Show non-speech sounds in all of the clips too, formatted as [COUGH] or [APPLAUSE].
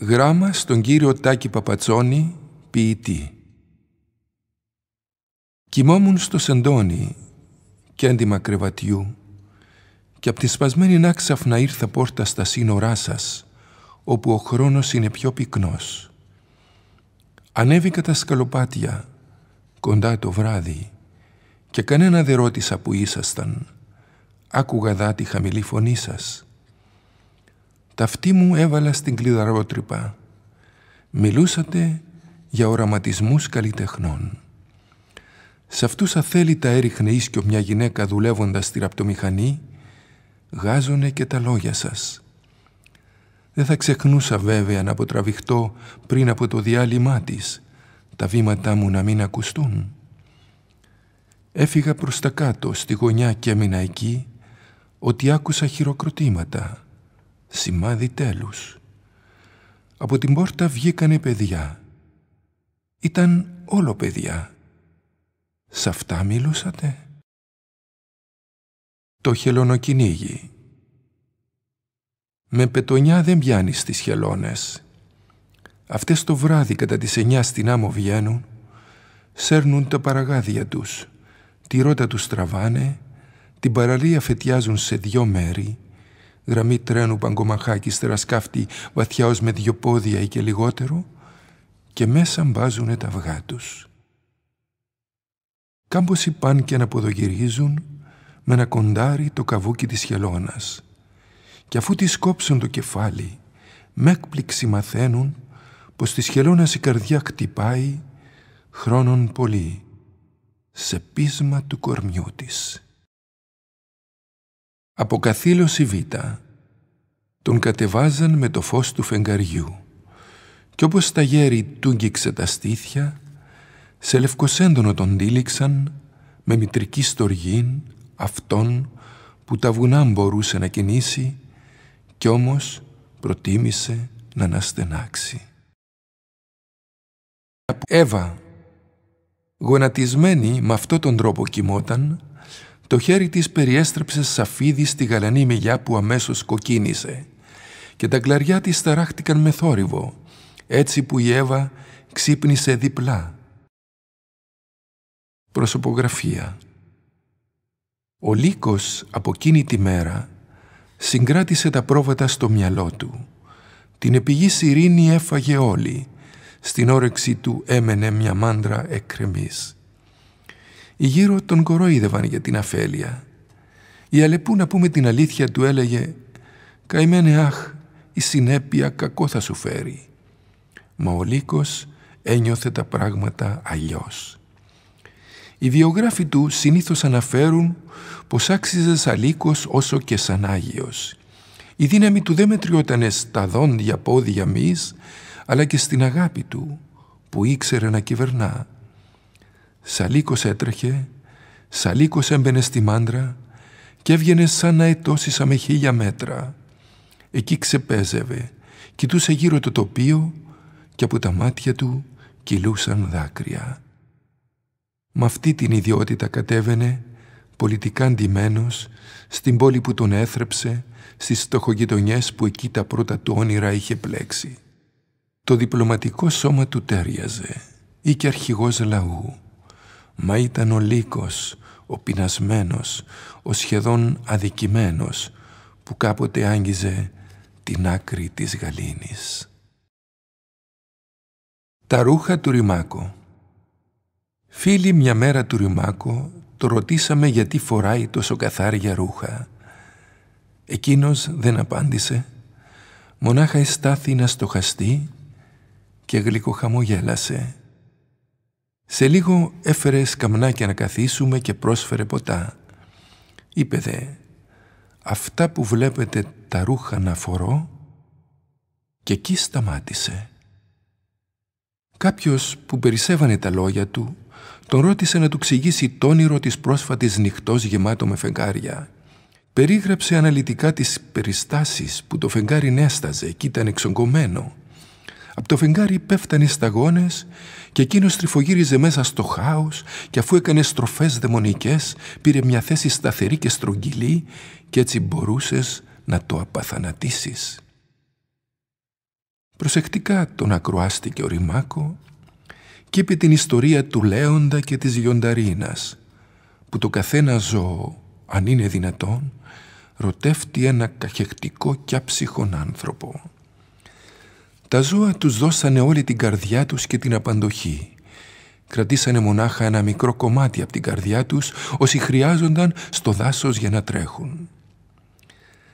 Γράμμα στον κύριο Τάκη Παπατσόνη, ποιητή. Κοιμόμουν στο σεντόνι, κέντημα κρεβατιού, και απ' τη σπασμένη να ξαφνα ήρθα πόρτα στα σύνορά σας, όπου ο χρόνος είναι πιο πυκνός. Ανέβηκα τα σκαλοπάτια, κοντά το βράδυ, και κανένα δεν ρώτησα που ήσασταν. Άκουγα δά τη χαμηλή φωνή σας Ταυτή μου έβαλα στην κλειδαρότρυπα. Μιλούσατε για οραματισμούς καλλιτεχνών. Σε αυτούς αθέλητα έριχνε ίσκιο μια γυναίκα δουλεύοντας στη ραπτομηχανή, γάζωνε και τα λόγια σας. Δεν θα ξεχνούσα βέβαια να αποτραβηχτώ πριν από το διάλειμμά της. τα βήματά μου να μην ακουστούν. Έφυγα προς τα κάτω, στη γωνιά και έμεινα εκεί, ότι άκουσα χειροκροτήματα σημάδι τέλους. Από την πόρτα βγήκανε παιδιά. Ήταν όλο παιδιά. Σ' αυτά μιλούσατε. Το χελονοκυνήγι. Με πετονιά δεν πιάνει τις χελώνες. Αυτές το βράδυ κατά τις εννιά στην άμμο βγαίνουν, σέρνουν τα παραγάδια τους, τη ρότα τους τραβάνε, την παραλία φετιάζουν σε δυο μέρη γραμμή τρένου παγκομαχάκι στερασκάφτη βαθιά ως με δυο πόδια ή και λιγότερο και μέσα μπάζουνε τα αυγά τους. Κάμποσοι πάν και αναποδογυρίζουν με ένα κοντάρι το καβούκι της χελώνας και αφού τις κόψουν το κεφάλι με έκπληξη μαθαίνουν πως της χελώνας η καρδιά χτυπάει χρόνον πολύ σε πείσμα του κορμιού της. Αποκαθήλωση Β. Τον κατεβάζαν με το φως του φεγγαριού και όπως τα γέρι τούγγιξε τα στήθια, σε λευκοσέντονο τον τήληξαν με μητρική στοργήν αυτόν που τα βουνά μπορούσε να κινήσει κι όμως προτίμησε να αναστενάξει. Εύα, γονατισμένη με αυτόν τον τρόπο κοιμόταν το χέρι της περιέστρεψε σαφίδι στη γαλανή μεγιά που αμέσως κοκκίνησε και τα κλαριά της ταράχτηκαν με θόρυβο, έτσι που η Εύα ξύπνησε διπλά. Προσωπογραφία Ο Λύκος από εκείνη τη μέρα συγκράτησε τα πρόβατα στο μυαλό του. Την επιγή σιρήνη έφαγε όλη. Στην όρεξη του έμενε μια μάντρα εκκρεμής γύρω τον κοροϊδεύαν για την αφέλεια. Η Αλεπού να πούμε την αλήθεια του έλεγε «Καημένε αχ, η συνέπεια κακό θα σου φέρει». Μα ο Λύκος ένιωθε τα πράγματα αλλιώς. Οι βιογράφοι του συνήθως αναφέρουν πως άξιζε σαν Λύκος όσο και σαν Άγιος. Η δύναμη του δεν μετριότανε στα δόντια πόδια μυς, αλλά και στην αγάπη του που ήξερε να κυβερνά Σαλίκος έτρεχε, σαλίκος έμπαινε στη μάντρα και έβγαινε σαν να ετώσισα με χίλια μέτρα. Εκεί ξεπέζευε, κοιτούσε γύρω το τοπίο και από τα μάτια του κυλούσαν δάκρυα. Μ' αυτή την ιδιότητα κατέβαινε, πολιτικά ντυμένος, στην πόλη που τον έθρεψε, στις στοχογειτονιές που εκεί τα πρώτα του όνειρα είχε πλέξει. Το διπλωματικό σώμα του τέριαζε, ή και αρχηγός λαού, μα ήταν ο λύκος, ο πεινασμένος, ο σχεδόν αδικημένος που κάποτε άγγιζε την άκρη της γαλήνης. Τα ρούχα του Ρημάκο Φίλοι μια μέρα του Ρημάκο το ρωτήσαμε γιατί φοράει τόσο καθάρια ρούχα. Εκείνος δεν απάντησε, μονάχα εστάθη να στοχαστεί και γλυκοχαμογέλασε. Σε λίγο έφερε σκαμνάκια να καθίσουμε και πρόσφερε ποτά. Είπε δε, αυτά που βλέπετε τα ρούχα να φορώ και εκεί σταμάτησε. Κάποιος που περισσεύανε τα λόγια του τον ρώτησε να του ξηγήσει το όνειρο της πρόσφατης νυχτός γεμάτο με φεγγάρια. Περίγραψε αναλυτικά τις περιστάσεις που το φεγγάρι νέσταζε και ήταν εξογκωμένο από το φεγγάρι πέφτανε σταγόνες και εκείνος τρυφογύριζε μέσα στο χάος και αφού έκανε στροφές δαιμονικές πήρε μια θέση σταθερή και στρογγυλή και έτσι μπορούσες να το απαθανατήσεις. Προσεκτικά τον ακροάστηκε ο Ρημάκο και είπε την ιστορία του Λέοντα και της Λιονταρίνας που το καθένα ζώο, αν είναι δυνατόν, ρωτεύτει ένα καχεκτικό και άψυχον άνθρωπο. Τα ζώα τους δώσανε όλη την καρδιά τους και την απαντοχή. Κρατήσανε μονάχα ένα μικρό κομμάτι από την καρδιά τους, όσοι χρειάζονταν στο δάσος για να τρέχουν.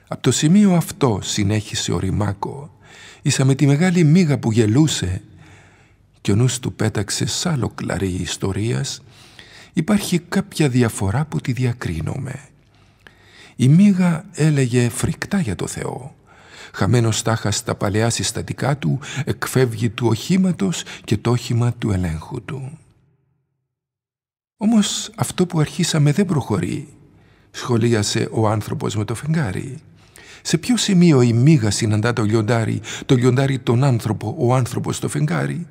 Από το σημείο αυτό συνέχισε ο Ρημάκο, ίσα με τη μεγάλη μίγα που γελούσε και ο νους του πέταξε σ' άλλο κλαρί ιστορίας, υπάρχει κάποια διαφορά που τη διακρίνομαι. Η μίγα έλεγε φρικτά για το Θεό χαμένος τάχα στα παλαιά συστατικά του, εκφεύγει του οχήματος και το όχημα του ελέγχου του. «Όμως αυτό που αρχίσαμε δεν προχωρεί», σχολίασε ο άνθρωπος με το φεγγάρι. «Σε ποιο σημείο η μίγα συναντά το λιοντάρι, το λιοντάρι τον άνθρωπο, ο άνθρωπος το φεγγάρι».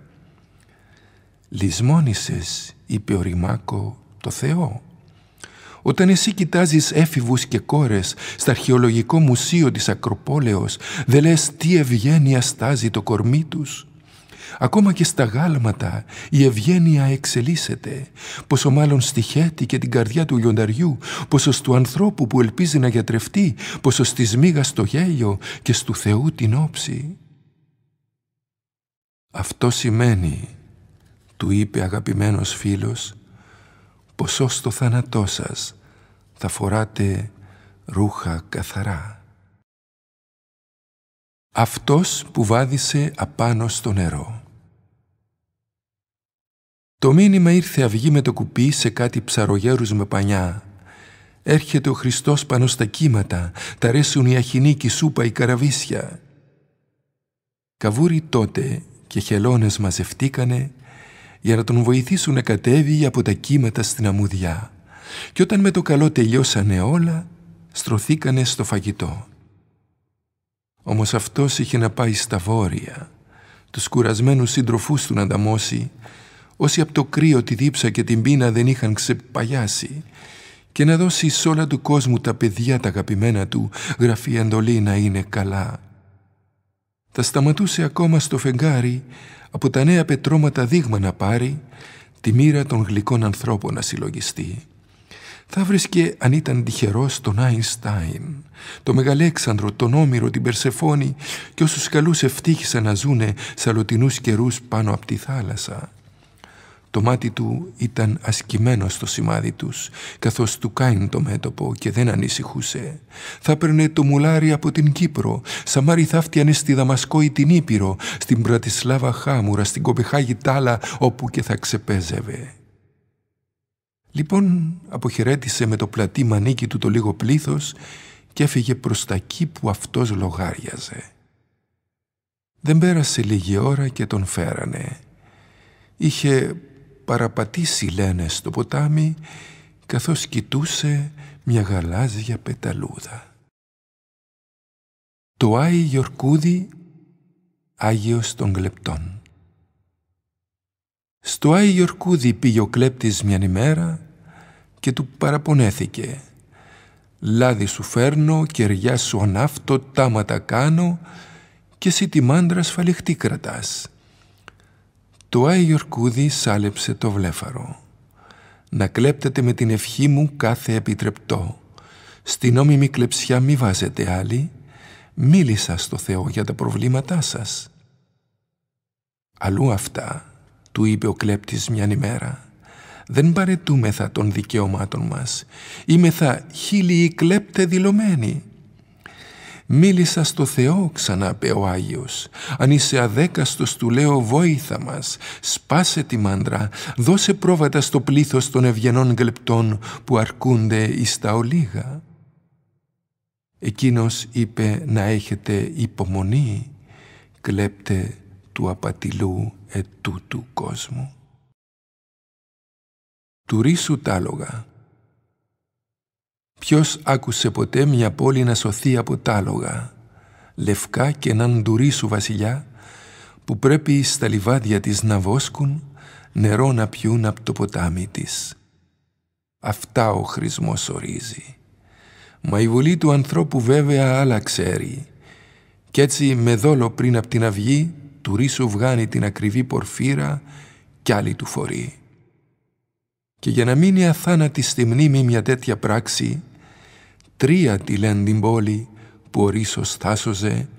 «Λυσμόνησες», είπε ο Ρημάκο, «το Θεό». Όταν εσύ κοιτάζεις έφηβους και κόρες στα αρχαιολογικό μουσείο της Ακροπόλεως, δεν λες τι ευγένεια στάζει το κορμί τους. Ακόμα και στα γάλματα η ευγένεια εξελίσσεται, πόσο μάλλον στη χέτη και την καρδιά του λιονταριού, πόσο στου ανθρώπου που ελπίζει να γιατρευτεί, πόσο στη σμίγα στο γέλιο και στου Θεού την όψη. Αυτό σημαίνει, του είπε αγαπημένος φίλος, πως ως το θάνατό σας θα φοράτε ρούχα καθαρά. Αυτός που βάδισε απάνω στο νερό. Το μήνυμα ήρθε αυγή με το κουπί σε κάτι ψαρογέρους με πανιά. Έρχεται ο Χριστός πάνω στα κύματα, τα ρέσουν η αχινή και η σούπα η καραβίσια. Καβούρι τότε και χελώνες μαζευτήκανε για να τον βοηθήσουν να κατέβει από τα κύματα στην αμμουδιά. Και όταν με το καλό τελειώσανε όλα, στρωθήκανε στο φαγητό. Όμως αυτός είχε να πάει στα βόρεια, τους κουρασμένους σύντροφού του να ανταμώσει, όσοι από το κρύο, τη δίψα και την πείνα δεν είχαν ξεπαγιάσει, και να δώσει σ' όλα του κόσμου τα παιδιά τα αγαπημένα του, γραφεί εντολή να είναι καλά θα σταματούσε ακόμα στο φεγγάρι από τα νέα πετρώματα δείγμα να πάρει τη μοίρα των γλυκών ανθρώπων να συλλογιστεί. Θα βρίσκε αν ήταν τυχερός τον Άινστάιν, τον Μεγαλέξανδρο, τον Όμηρο, την Περσεφόνη και όσους καλούς ευτύχησαν να ζούνε σαλωτινούς καιρούς πάνω από τη θάλασσα το μάτι του ήταν ασκημένο στο σημάδι τους, καθώς του κάνει το μέτωπο και δεν ανησυχούσε. Θα έπαιρνε το μουλάρι από την Κύπρο, Σαμάρι θα φτιανε στη Δαμασκό ή την Ήπειρο, στην Πρατισλάβα Χάμουρα, στην Κοπεχάγη Τάλα, όπου και θα ξεπέζευε. Λοιπόν, αποχαιρέτησε με το πλατή μανίκι του το λίγο πλήθος και έφυγε προς τα εκεί που αυτός λογάριαζε. Δεν πέρασε λίγη ώρα και τον φέρανε. Είχε παραπατήσει λένε στο ποτάμι καθώς κοιτούσε μια γαλάζια πεταλούδα. Το Άι Γιορκούδη, Άγιος των Κλεπτών Στο Άι Γιορκούδη πήγε ο κλέπτης μιαν ημέρα και του παραπονέθηκε «Λάδι σου φέρνω, κεριά σου ανάφτω, τάματα κάνω και εσύ τη μάντρα κρατάς» Το Άι σάλεψε το βλέφαρο. Να κλέπτετε με την ευχή μου κάθε επιτρεπτό. Στην νόμιμη κλεψιά μη βάζετε άλλη. Μίλησα στο Θεό για τα προβλήματά σας. Αλλού αυτά, του είπε ο κλέπτης μιαν ημέρα. Δεν παρετούμεθα των δικαιωμάτων μας. Είμεθα χίλιοι κλέπτε δηλωμένοι «Μίλησα στο Θεό», ξανάπε ο Άγιος. «Αν είσαι αδέκαστος, του λέω, βόηθα μας. Σπάσε τη μάντρα, δώσε πρόβατα στο πλήθος των ευγενών γλεπτών που αρκούνται εις τα ολίγα». Εκείνος είπε να έχετε υπομονή, κλέπτε του απατηλού του κόσμου. Του ρίσου τάλογα, Ποιος άκουσε ποτέ μια πόλη να σωθεί από τάλογα, λευκά και έναν ντουρίσου βασιλιά, που πρέπει στα λιβάδια της να βόσκουν, νερό να πιούν από το ποτάμι της. Αυτά ο χρησμός ορίζει. Μα η βολή του ανθρώπου βέβαια άλλα ξέρει. Κι έτσι με δόλο πριν από την αυγή, του ρίσου βγάνει την ακριβή πορφύρα κι άλλη του φορεί. Και για να μείνει αθάνατη στη μνήμη μια τέτοια πράξη, Τρία τη λένε την πόλη που ο ρίσος θάσωζε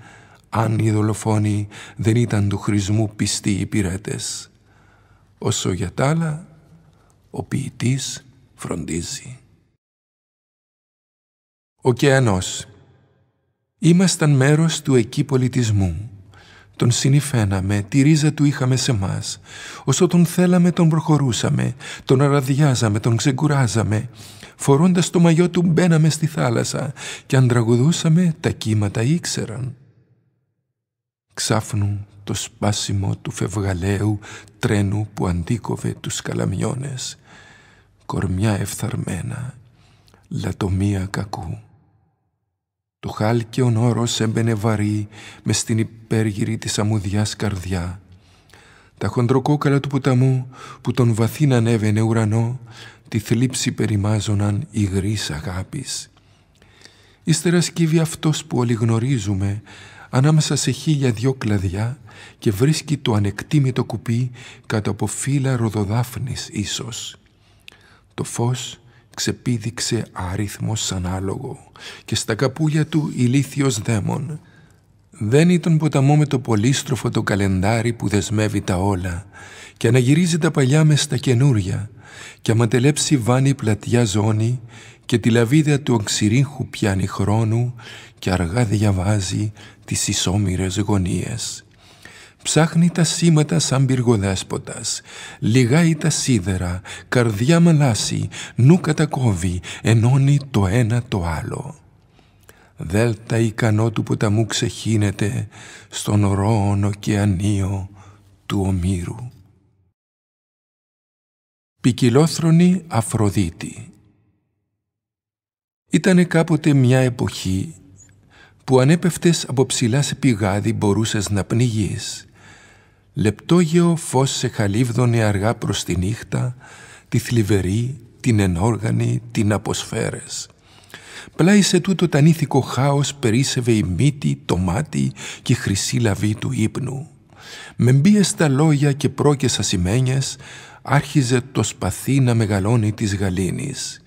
αν οι δολοφόνοι δεν ήταν του χρησμού πιστοί υπηρέτε. Όσο για τ' άλλα, ο ποιητής φροντίζει. Οκεανός Ήμασταν μέρος του εκεί πολιτισμού. Τον συνηφαίναμε, τη ρίζα του είχαμε σε μας. Όσο τον θέλαμε τον προχωρούσαμε, τον αραδιάζαμε, τον ξεκουράζαμε φορώντας το μαγιό του μπαίναμε στη θάλασσα και αν τραγουδούσαμε τα κύματα ήξεραν. Ξάφνου το σπάσιμο του φευγαλαίου τρένου που αντίκοβε τους καλαμιώνες, κορμιά εφθαρμένα, λατομία κακού. Το χάλκιον όρος έμπαινε βαρύ με στην υπέργυρη της αμμουδιάς καρδιά. Τα χοντροκόκαλα του ποταμού που τον βαθύν ανέβαινε ουρανό τη θλίψη περιμάζωναν υγρής αγάπης. Ύστερα σκύβει αυτός που όλοι γνωρίζουμε ανάμεσα σε χίλια δυο κλαδιά και βρίσκει το ανεκτήμητο κουπί κάτω από φύλλα ροδοδάφνης ίσως. Το φως ξεπίδιξε άριθμος σαν άλογο και στα καπούλια του ηλίθιος δαίμον. Δεν ήταν ποταμό με το πολύστροφο το καλεντάρι που δεσμεύει τα όλα και αναγυρίζει τα παλιά μες στα καινούρια και αματελέψει βάνει πλατιά ζώνη και τη λαβίδα του οξυρίχου πιάνει χρόνου και αργά διαβάζει τις ισόμυρες γωνίες. Ψάχνει τα σήματα σαν πυργοδέσποτας, λιγάει τα σίδερα, καρδιά μαλάσει, νου κατακόβει, ενώνει το ένα το άλλο. Δέλτα ικανό του ποταμού ξεχύνεται στον και ωκεανίο του ομήρου. Πικυλόθρονη Αφροδίτη Ήτανε κάποτε μια εποχή που αν από ψηλά σε πηγάδι μπορούσες να πνιγείς. Λεπτόγεο φως σε χαλίβδωνε αργά προς τη νύχτα, τη θλιβερή, την ενόργανη, την αποσφαίρες. Πλάι σε τούτο τανήθικο χάος περίσευε η μύτη, το μάτι και η χρυσή λαβή του ύπνου. Με μπίες τα λόγια και πρόκες ασημένιες, άρχιζε το σπαθί να μεγαλώνει της γαλήνης.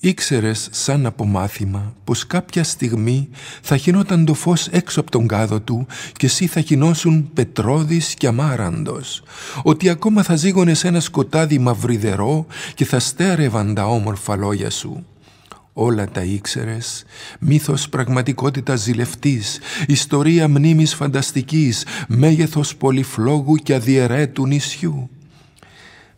Ήξερες σαν από μάθημα πως κάποια στιγμή θα χινόταν το φως έξω από τον κάδο του και εσύ θα χινόσουν πετρώδης και αμάραντος, ότι ακόμα θα ζήγωνες ένα σκοτάδι μαυριδερό και θα στέρευαν τα όμορφα λόγια σου. Όλα τα ήξερες, μύθος πραγματικότητας ζηλευτής, ιστορία μνήμης φανταστικής, μέγεθος πολυφλόγου και αδιαιρέτου νησιού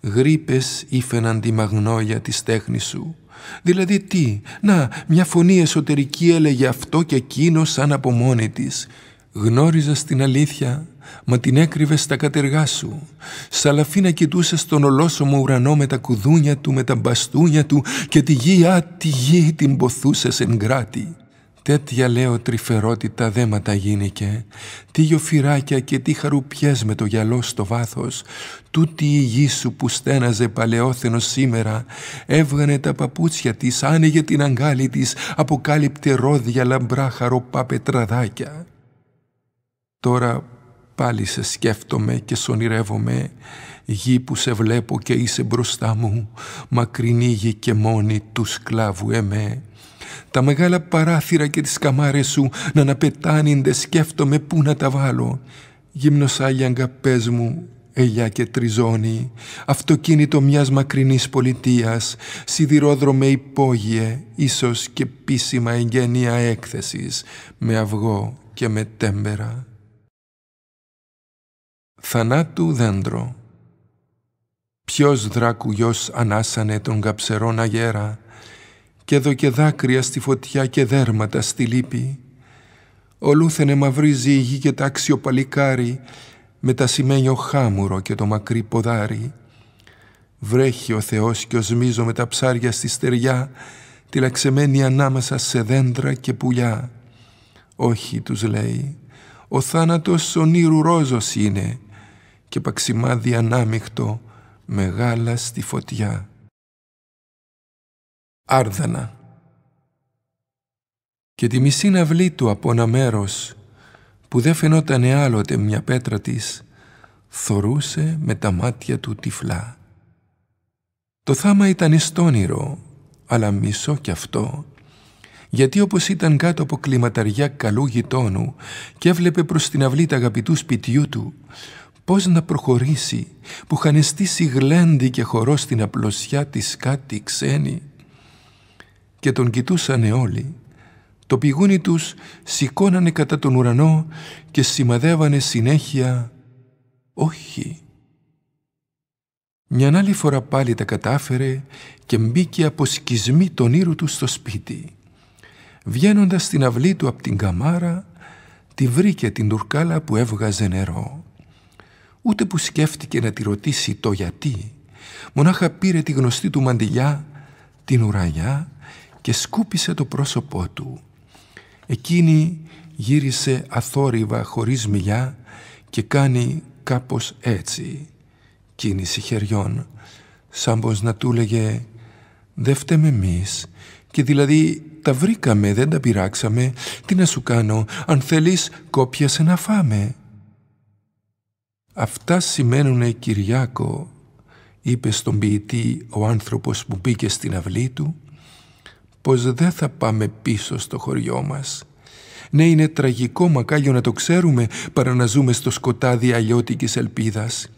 γρήπες ήφαιναν τη μαγνόλια της τέχνης σου. Δηλαδή τι, να, μια φωνή εσωτερική έλεγε αυτό και εκείνο σαν από μόνη της. Γνώριζες την αλήθεια, μα την έκρυβες στα κατεργά σου. να κοιτούσες τον ολόσωμο ουρανό με τα κουδούνια του, με τα μπαστούνια του και τη γη, α, τη γη την ποθούσες εν κράτη. Τέτοια λέω τρυφερότητα δέματα γίνηκε, τι γιοφυράκια και τι χαρουπιές με το γυαλό στο βάθος, τούτη η γη σου που στέναζε παλαιόθενο σήμερα, έβγανε τα παπούτσια της, άνοιγε την αγκάλη της, αποκάλυπτε ρόδια λαμπρά χαροπά πετραδάκια. Τώρα πάλι σε σκέφτομαι και ονειρεύομαι, γη που σε βλέπω και είσαι μπροστά μου, μακρινή γη και μόνη του σκλάβου εμέ τα μεγάλα παράθυρα και τις καμάρες σου να δε σκέφτομαι πού να τα βάλω. Άγιαγκα πες μου, ελιά και τριζώνη, αυτοκίνητο μιας μακρινής πολιτείας, σιδηρόδρομε υπόγειε, ίσως και πίσημα εγγένεια έκθεσης, με αυγό και με τέμπερα. Θανάτου δέντρο Ποιος δράκου γιος ανάσανε τον καψερόν αγέρα, και εδώ και δάκρυα στη φωτιά και δέρματα στη λύπη. Ολούθενε μαυρίζει η γη και τα παλικάρι με τα σημαίνιο χάμουρο και το μακρύ ποδάρι. Βρέχει ο Θεός και ο σμίζω με τα ψάρια στη στεριά λαξεμένη ανάμεσα σε δέντρα και πουλιά. «Όχι», τους λέει, «ο θάνατος ονείρου ρόζος είναι» και παξιμάδι ανάμειχτο μεγάλα στη φωτιά άρδανα. Και τη μισή αυλή του από ένα μέρος που δεν φαινόταν άλλοτε μια πέτρα της θορούσε με τα μάτια του τυφλά. Το θάμα ήταν ιστόνηρο, αλλά μισό κι αυτό, γιατί όπως ήταν κάτω από κλιματαριά καλού γειτόνου και έβλεπε προς την αυλή τα αγαπητού σπιτιού του, πώς να προχωρήσει που χανεστήσει γλέντι και χορό στην απλωσιά της κάτι ξένη, και τον κοιτούσανε όλοι. Το πηγούνι τους σηκώνανε κατά τον ουρανό και σημαδεύανε συνέχεια «Όχι». Μιαν άλλη φορά πάλι τα κατάφερε και μπήκε από σκισμή τον ήρου του στο σπίτι. Βγαίνοντας την αυλή του από την καμάρα, τη βρήκε την τουρκάλα που έβγαζε νερό. Ούτε που σκέφτηκε να τη ρωτήσει το γιατί, μονάχα πήρε τη γνωστή του μαντιλιά, την ουραγιά και σκούπισε το πρόσωπό του. Εκείνη γύρισε αθόρυβα χωρίς μιλιά και κάνει κάπως έτσι κίνηση χεριών σαν πως να του λέγε «Δε φταίμε εμείς» και δηλαδή «Τα βρήκαμε, δεν τα πειράξαμε, τι να σου κάνω, αν θέλεις κόπιασε να φάμε». «Αυτά σημαίνουνε Κυριάκο», είπε στον ποιητή ο άνθρωπος που μπήκε στην αυλή του πως δεν θα πάμε πίσω στο χωριό μας. Ναι, είναι τραγικό μακάλιο να το ξέρουμε παρά να ζούμε στο σκοτάδι αλλιώτικης ελπίδας.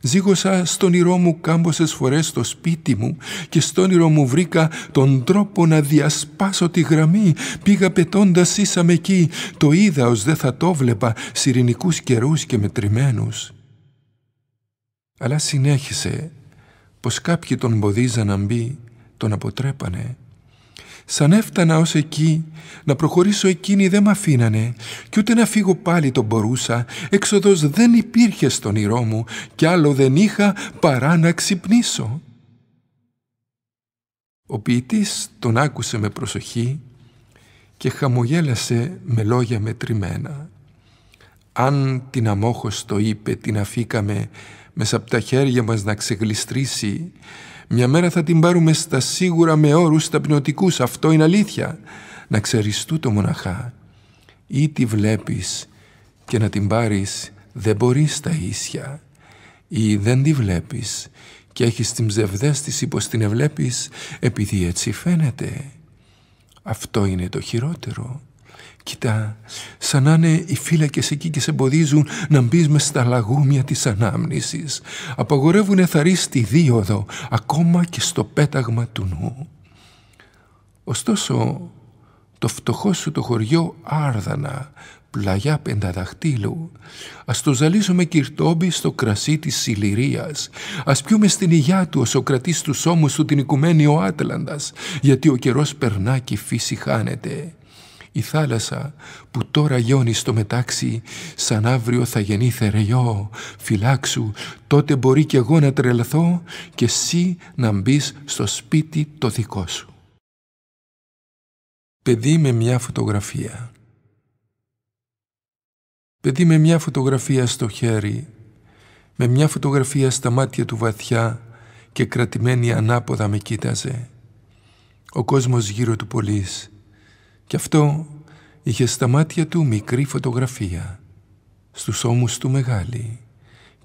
Ζήγωσα στον όνειρό μου κάμποσες φορές στο σπίτι μου και στον όνειρό μου βρήκα τον τρόπο να διασπάσω τη γραμμή. Πήγα πετώντας ίσα με εκεί, το είδα ως δεν θα το βλέπα, σιρηνικούς καιρούς και μετρημένους. Αλλά συνέχισε πως κάποιοι τον μποδίζαν να μπει, τον αποτρέπανε Σαν έφτανα ως εκεί, να προχωρήσω εκείνη δεν μ' αφήνανε και ούτε να φύγω πάλι τον μπορούσα, έξοδος δεν υπήρχε στον ήρό μου κι άλλο δεν είχα παρά να ξυπνήσω. Ο ποιητής τον άκουσε με προσοχή και χαμογέλασε με λόγια μετρημένα. Αν την το είπε την αφήκαμε μέσα από τα χέρια μας να ξεγλιστρήσει μια μέρα θα την πάρουμε στα σίγουρα με όρους πνευματικούς. Αυτό είναι αλήθεια. Να ξέρεις το μοναχά. Ή τη βλέπεις και να την πάρεις δεν μπορείς τα ίσια. Ή δεν τη βλέπεις και έχεις την ψευδέστηση πως την ευλέπεις επειδή έτσι φαίνεται. Αυτό είναι το χειρότερο. Κοιτά, σαν να είναι οι φύλακες εκεί και σε εμποδίζουν να μπεις μες στα λαγούμια της ανάμνησης, Απαγορεύουν εθαρίστη στη δίωδο, ακόμα και στο πέταγμα του νου. Ωστόσο, το φτωχό σου το χωριό Άρδανα, πλαγιά πενταδαχτύλου. ας το ζαλίσουμε κυρτόμπι στο κρασί της Σιληρίας. Ας πιούμε στην υγειά του όσο ο κρατής του ώμους του την οικουμένη ο Άτλαντας, γιατί ο καιρός περνά και η φύση χάνεται η θάλασσα που τώρα γιώνει στο μετάξι σαν αύριο θα γεννεί θερεό, φυλάξου, τότε μπορεί κι εγώ να τρελαθώ και εσύ να μπεις στο σπίτι το δικό σου. Παιδί με μια φωτογραφία Παιδί με μια φωτογραφία στο χέρι, με μια φωτογραφία στα μάτια του βαθιά και κρατημένη ανάποδα με κοίταζε. Ο κόσμος γύρω του πολλής κι αυτό είχε στα μάτια του μικρή φωτογραφία, στους ώμους του μεγάλη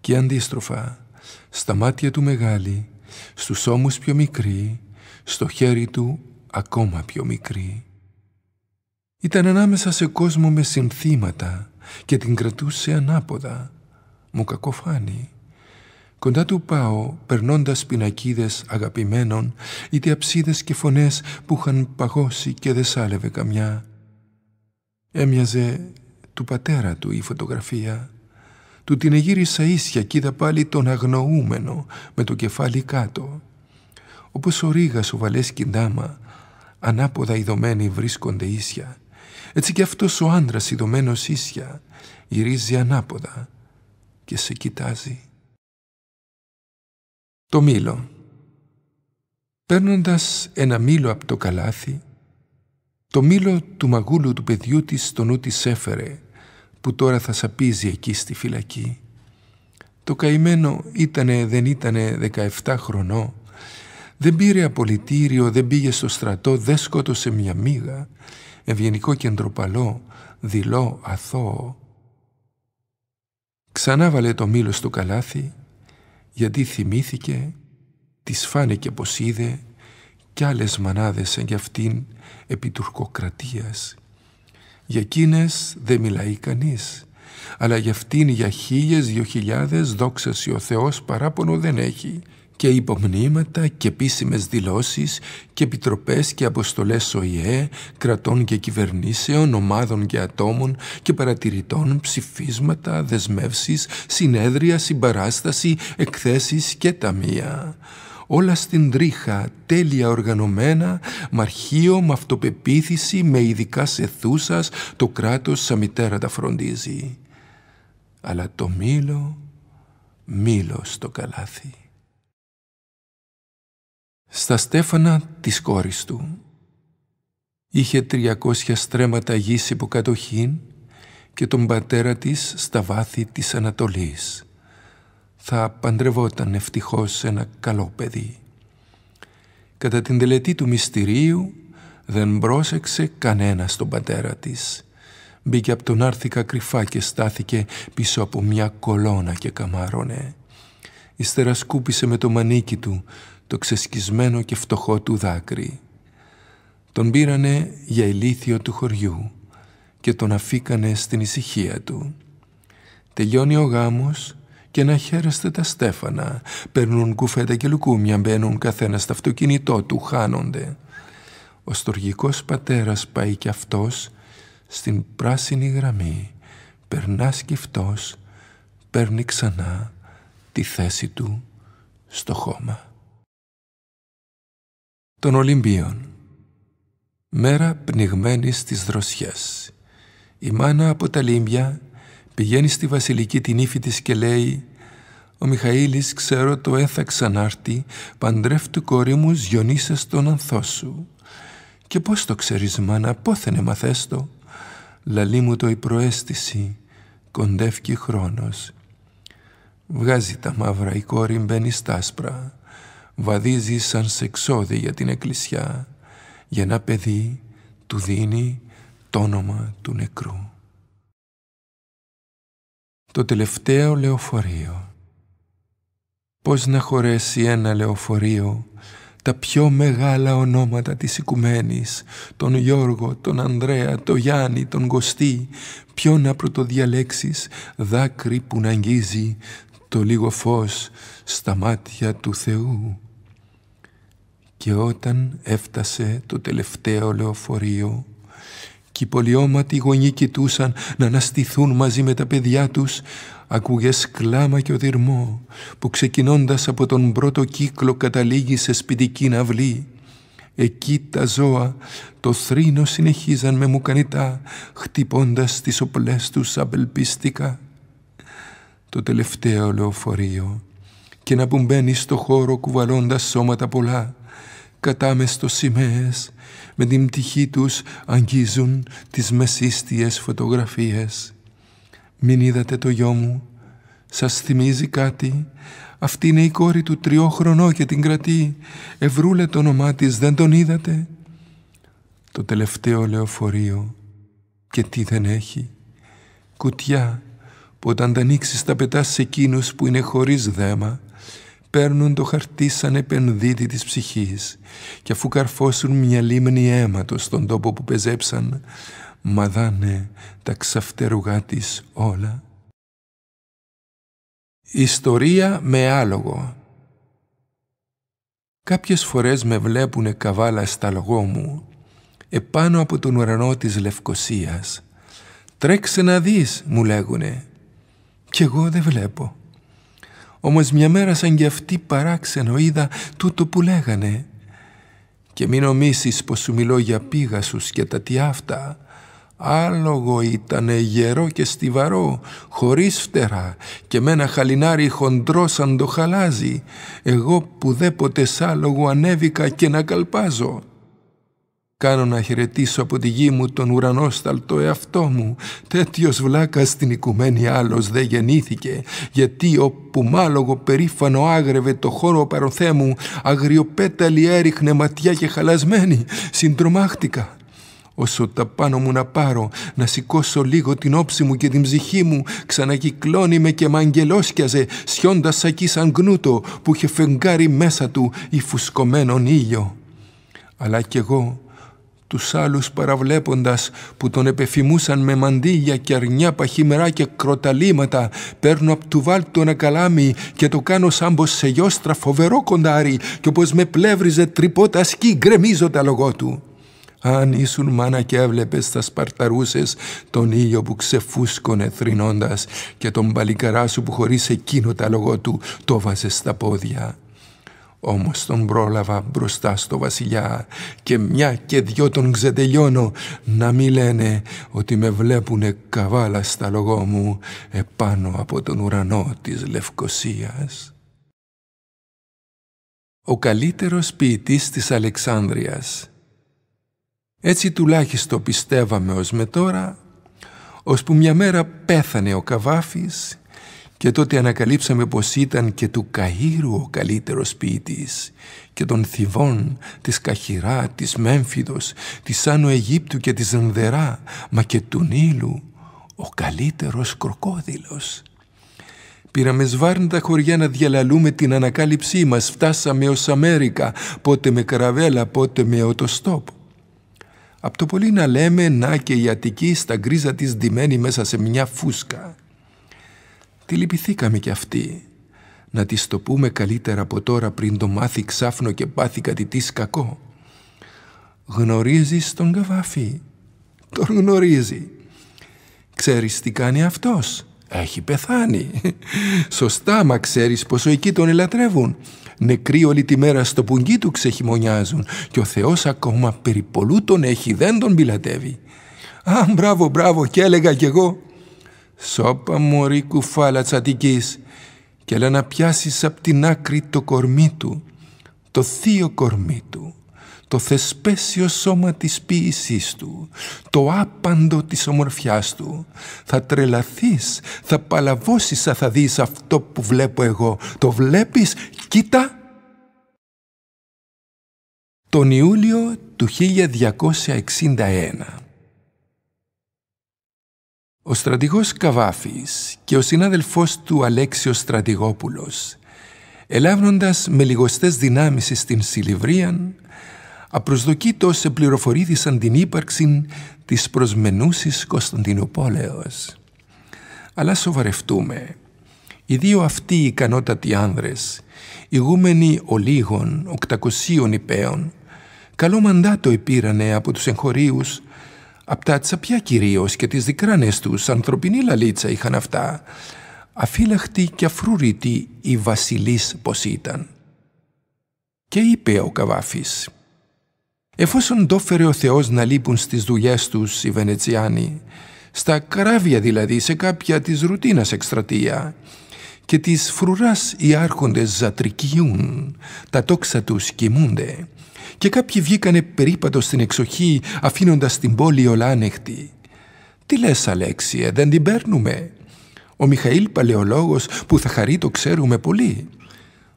και αντίστροφα στα μάτια του μεγάλη, στους ώμους πιο μικρή, στο χέρι του ακόμα πιο μικρή. Ήταν ανάμεσα σε κόσμο με συνθήματα και την κρατούσε ανάποδα. Μου κακοφάνει. Κοντά του πάω, περνώντας πινακίδες αγαπημένων, είτε αψίδες και φωνές που είχαν παγώσει και δεν σάλευε καμιά. Έμοιαζε του πατέρα του η φωτογραφία. Του την εγύρισα ίσια κι είδα πάλι τον αγνοούμενο με το κεφάλι κάτω. Όπως ο ρήγας ο βαλές ντάμα, ανάποδα ειδωμένοι βρίσκονται ίσια. Έτσι κι αυτός ο άντρας ειδωμένος ίσια γυρίζει ανάποδα και σε κοιτάζει το μήλο. Παίρνοντας ένα μήλο από το καλάθι, το μήλο του μαγούλου του παιδιού της στο νου της έφερε, που τώρα θα σαπίζει εκεί στη φυλακή. Το καημένο ήτανε δεν ήτανε 17 χρονό, δεν πήρε απολυτήριο, δεν πήγε στο στρατό, δεν σκότωσε μια μίγα, ευγενικό κεντροπαλό, δειλό, αθώο. Ξανά βάλε το μήλο στο καλάθι γιατί θυμήθηκε, της φάνηκε πως είδε κι άλλες μανάδες σαν κι αυτήν επί τουρκοκρατίας. Για εκείνες δεν μιλάει κανείς, αλλά για αυτήν για χίλιες, δυο χιλιάδες δόξαση ο Θεός παράπονο δεν έχει και υπομνήματα και επίσημες δηλώσεις και επιτροπές και αποστολές ΟΗΕ, κρατών και κυβερνήσεων, ομάδων και ατόμων και παρατηρητών, ψηφίσματα, δεσμεύσεις, συνέδρια, συμπαράσταση, εκθέσεις και ταμεία όλα στην τρίχα, τέλεια οργανωμένα, μαρχείο, με αυτοπεποίθηση, με ειδικά σε το κράτος σαν μητέρα τα φροντίζει. Αλλά το μήλο, μήλο στο καλάθι στα στέφανα της κόρης του. Είχε τριακόσια στρέμματα γης υποκατοχήν και τον πατέρα της στα βάθη της Ανατολής. Θα παντρευόταν ευτυχώς ένα καλό παιδί. Κατά την τελετή του μυστηρίου δεν πρόσεξε κανένα στον πατέρα της. Μπήκε από τον άρθηκα κρυφά και στάθηκε πίσω από μια κολόνα και καμάρωνε. Ύστερα σκούπισε με το μανίκι του το ξεσκισμένο και φτωχό του δάκρυ. Τον πήρανε για ηλίθιο του χωριού και τον αφήκανε στην ησυχία του. Τελειώνει ο γάμος και να χαίρεστε τα στέφανα. Παίρνουν κουφέτα και λουκούμια, μπαίνουν καθένα στο αυτοκίνητό του, χάνονται. Ο στοργικός πατέρας πάει κι αυτός στην πράσινη γραμμή. Περνά σκυφτός, παίρνει ξανά τη θέση του στο χώμα των Ολυμπίων. Μέρα πνιγμένη στις δροσιές. Η μάνα από τα λίμπια πηγαίνει στη βασιλική την ύφη της και λέει «Ο Μιχαήλης ξέρω το έθα ξανάρτη, παντρεύ του κόρη μου ζιονίσες τον ανθό σου». «Και πώς το ξέρεις μάνα, πόθενε μαθές το». «Λαλή μου το η προέστηση, κοντεύκει χρόνος». Βγάζει τα μαύρα η κόρη μπαίνει στα άσπρα βαδίζει σαν σεξόδι για την εκκλησιά για ένα παιδί του δίνει το όνομα του νεκρού. Το τελευταίο λεωφορείο Πώς να χωρέσει ένα λεωφορείο τα πιο μεγάλα ονόματα της οικουμένης, τον Γιώργο, τον Ανδρέα, τον Γιάννη, τον Κωστή, ποιο να πρωτοδιαλέξεις δάκρυ που να αγγίζει το λίγο φως στα μάτια του Θεού και όταν έφτασε το τελευταίο λεωφορείο και οι πολιώματοι γονεί κοιτούσαν να αναστηθούν μαζί με τα παιδιά τους, ακούγες κλάμα και οδυρμό, που ξεκινώντας από τον πρώτο κύκλο καταλήγει σε σπιτική ναυλή. Εκεί τα ζώα το θρήνο συνεχίζαν με μουκανιτά, χτυπώντας τις οπλές τους απελπιστικά. Το τελευταίο λεωφορείο και να που μπαίνεις στο χώρο κουβαλώντας σώματα πολλά, Κατάμεστο σημαίες με την πτυχή τους αγγίζουν τις μεσίστιες φωτογραφίες. Μην είδατε το γιο μου, σας θυμίζει κάτι. Αυτή είναι η κόρη του τριόχρονό και την κρατεί. Ευρούλε το όνομά της, δεν τον είδατε. Το τελευταίο λεωφορείο και τι δεν έχει. Κουτιά που όταν τα ανοίξεις τα πετάς σε εκείνους που είναι χωρίς δέμα παίρνουν το χαρτί σαν επενδύτη της ψυχής και αφού καρφώσουν μια λίμνη αίματος στον τόπο που πεζέψαν, μαδάνε τα ξαφτερουγά της όλα. Ιστορία με άλογο Κάποιες φορές με βλέπουνε καβάλα στα λογό μου, επάνω από τον ουρανό της Λευκοσίας. «Τρέξε να δεις», μου λέγουνε. «Κι εγώ δεν βλέπω». Όμως μια μέρα σαν κι αυτή παράξενο είδα τούτο που λέγανε. Και μην νομίσεις πως σου μιλώ για πήγασους και τα τι αυτά. Άλογο ήτανε γερό και στιβαρό, χωρίς φτερά και με ένα χαλινάρι χοντρό σαν το χαλάζι. Εγώ που δέποτε σ' άλογο ανέβηκα και να καλπάζω. Κάνω να χαιρετήσω από τη γη μου τον ουρανόσταλτο εαυτό μου. Τέτοιος βλάκας στην οικουμένη άλλος δεν γεννήθηκε, γιατί όπου μάλογο περήφανο άγρευε το χώρο παροθέμου, αγριοπέταλη έριχνε ματιά και χαλασμένη, συντρομάχτηκα. Όσο τα πάνω μου να πάρω, να σηκώσω λίγο την όψη μου και την ψυχή μου, ξανακυκλώνει με και μ' σιώντας σακί σαν γνούτο, που είχε φεγγάρι μέσα του ή φουσκωμένον ήλιο. Αλλά κι εγώ, τους άλλους παραβλέποντας που τον επεφημούσαν με μαντίλια και αρνιά παχυμερά και κροταλήματα παίρνω απ' του βάλτο ένα καλάμι και το κάνω σαν πως σε γιόστρα φοβερό κοντάρι και όπως με πλεύριζε τρυπότα σκι γκρεμίζω τα λογό του. Αν ήσουν μάνα και έβλεπες θα σπαρταρούσες τον ήλιο που ξεφούσκωνε θρυνώντας και τον παλικαρά σου που χωρίς εκείνο τα λογό του το βάζες στα πόδια. Όμως τον πρόλαβα μπροστά στο βασιλιά και μια και δυο τον ξετελειώνω να μη λένε ότι με βλέπουνε καβάλα στα λογό μου επάνω από τον ουρανό της Λευκοσίας. Ο καλύτερος ποιητής της Αλεξάνδρειας έτσι τουλάχιστον πιστεύαμε ως με τώρα, που μια μέρα πέθανε ο Καβάφης και τότε ανακαλύψαμε πως ήταν και του Καΐρου ο καλύτερος ποιητής και των Θηβών, της Καχυρά, της Μέμφυδος, της Άνω Αιγύπτου και της Ενδερά, μα και του Νείλου, ο καλύτερος κροκόδηλος. Πήραμε τα χωριά να διαλαλούμε την ανακάλυψή μας. Φτάσαμε ως Αμέρικα, πότε με καραβέλα, πότε με οτοστόπ. Απ' το πολύ να λέμε, να και η Αττική στα γκρίζα της ντυμένη μέσα σε μια φούσκα. Τη λυπηθήκαμε κι αυτή. Να τη το πούμε καλύτερα από τώρα πριν το μάθει ξάφνο και πάθει κάτι της κακό. Γνωρίζεις τον Καβάφη. Τον γνωρίζει. Ξέρεις τι κάνει αυτός. Έχει πεθάνει. [LAUGHS] Σωστά, μα ξέρεις πόσο εκεί τον ελατρεύουν. Νεκροί όλη τη μέρα στο πουγγί του ξεχυμονιάζουν και ο Θεός ακόμα πολλού τον έχει, δεν τον πιλατεύει. Α, μπράβο, μπράβο, και έλεγα κι εγώ. Σώπα μωρή κουφάλα τσατικής και έλα να πιάσεις απ' την άκρη το κορμί του, το θείο κορμί του, το θεσπέσιο σώμα της ποιησής του, το άπαντο της ομορφιάς του. Θα τρελαθείς, θα παλαβώσεις, θα δεις αυτό που βλέπω εγώ. Το βλέπεις, κοίτα! Τον Ιούλιο του 1261 ο στρατηγός Καβάφης και ο συνάδελφός του Αλέξιος Στρατηγόπουλος, ελάβνοντας με λιγοστές δυνάμεις στην Σιλιβρίαν, απροσδοκήτως επληροφορήθησαν την ύπαρξη της προσμενούσης Κωνσταντινούπολεως. Αλλά σοβαρευτούμε. Οι δύο αυτοί οι ικανότατοι άνδρες, ηγούμενοι ολίγων, οκτακοσίων υπέων, καλό μαντάτο υπήρανε από τους εγχωρίους Απ' τα τσαπιά κυρίως και τις δικράνες τους ανθρωπινή λαλίτσα είχαν αυτά. Αφύλαχτη και αφρούρητη η βασιλής πώ ήταν. Και είπε ο Καβάφης «Εφόσον τόφερε ο Θεός να λείπουν στις δουλειές τους οι Βενετσιάνοι, στα καράβια δηλαδή σε κάποια της ρουτίνας εκστρατεία, και της φρουράς, οι άρχοντες ζατρικιούν, τα τόξα τους κοιμούνται, και κάποιοι βγήκανε περίπατο στην εξοχή αφήνοντας την πόλη όλα άνεχτη «Τι λες Αλέξιε, δεν την παίρνουμε» Ο Μιχαήλ Παλαιολόγος που θα χαρεί το ξέρουμε πολύ.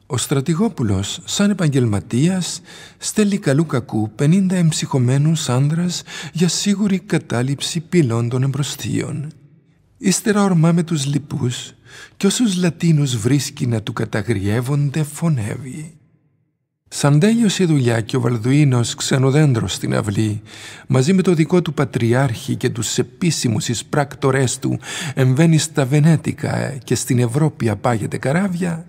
Ο στρατηγόπουλος σαν επαγγελματίας στέλνει καλού κακού 50 εμψυχωμένους άνδρας για σίγουρη κατάληψη πυλών των εμπροστίων. Ύστερα με τους λοιπούς και όσους Λατίνους βρίσκει να του καταγριεύονται φωνεύει. Σαν τέλειωσε η δουλειά και ο Βαλδουίνος ξενοδέντρο στην αυλή, μαζί με το δικό του πατριάρχη και τους επίσημους εισπράκτορές του εμβαίνει στα Βενέτικα και στην Ευρώπη απάγεται καράβια,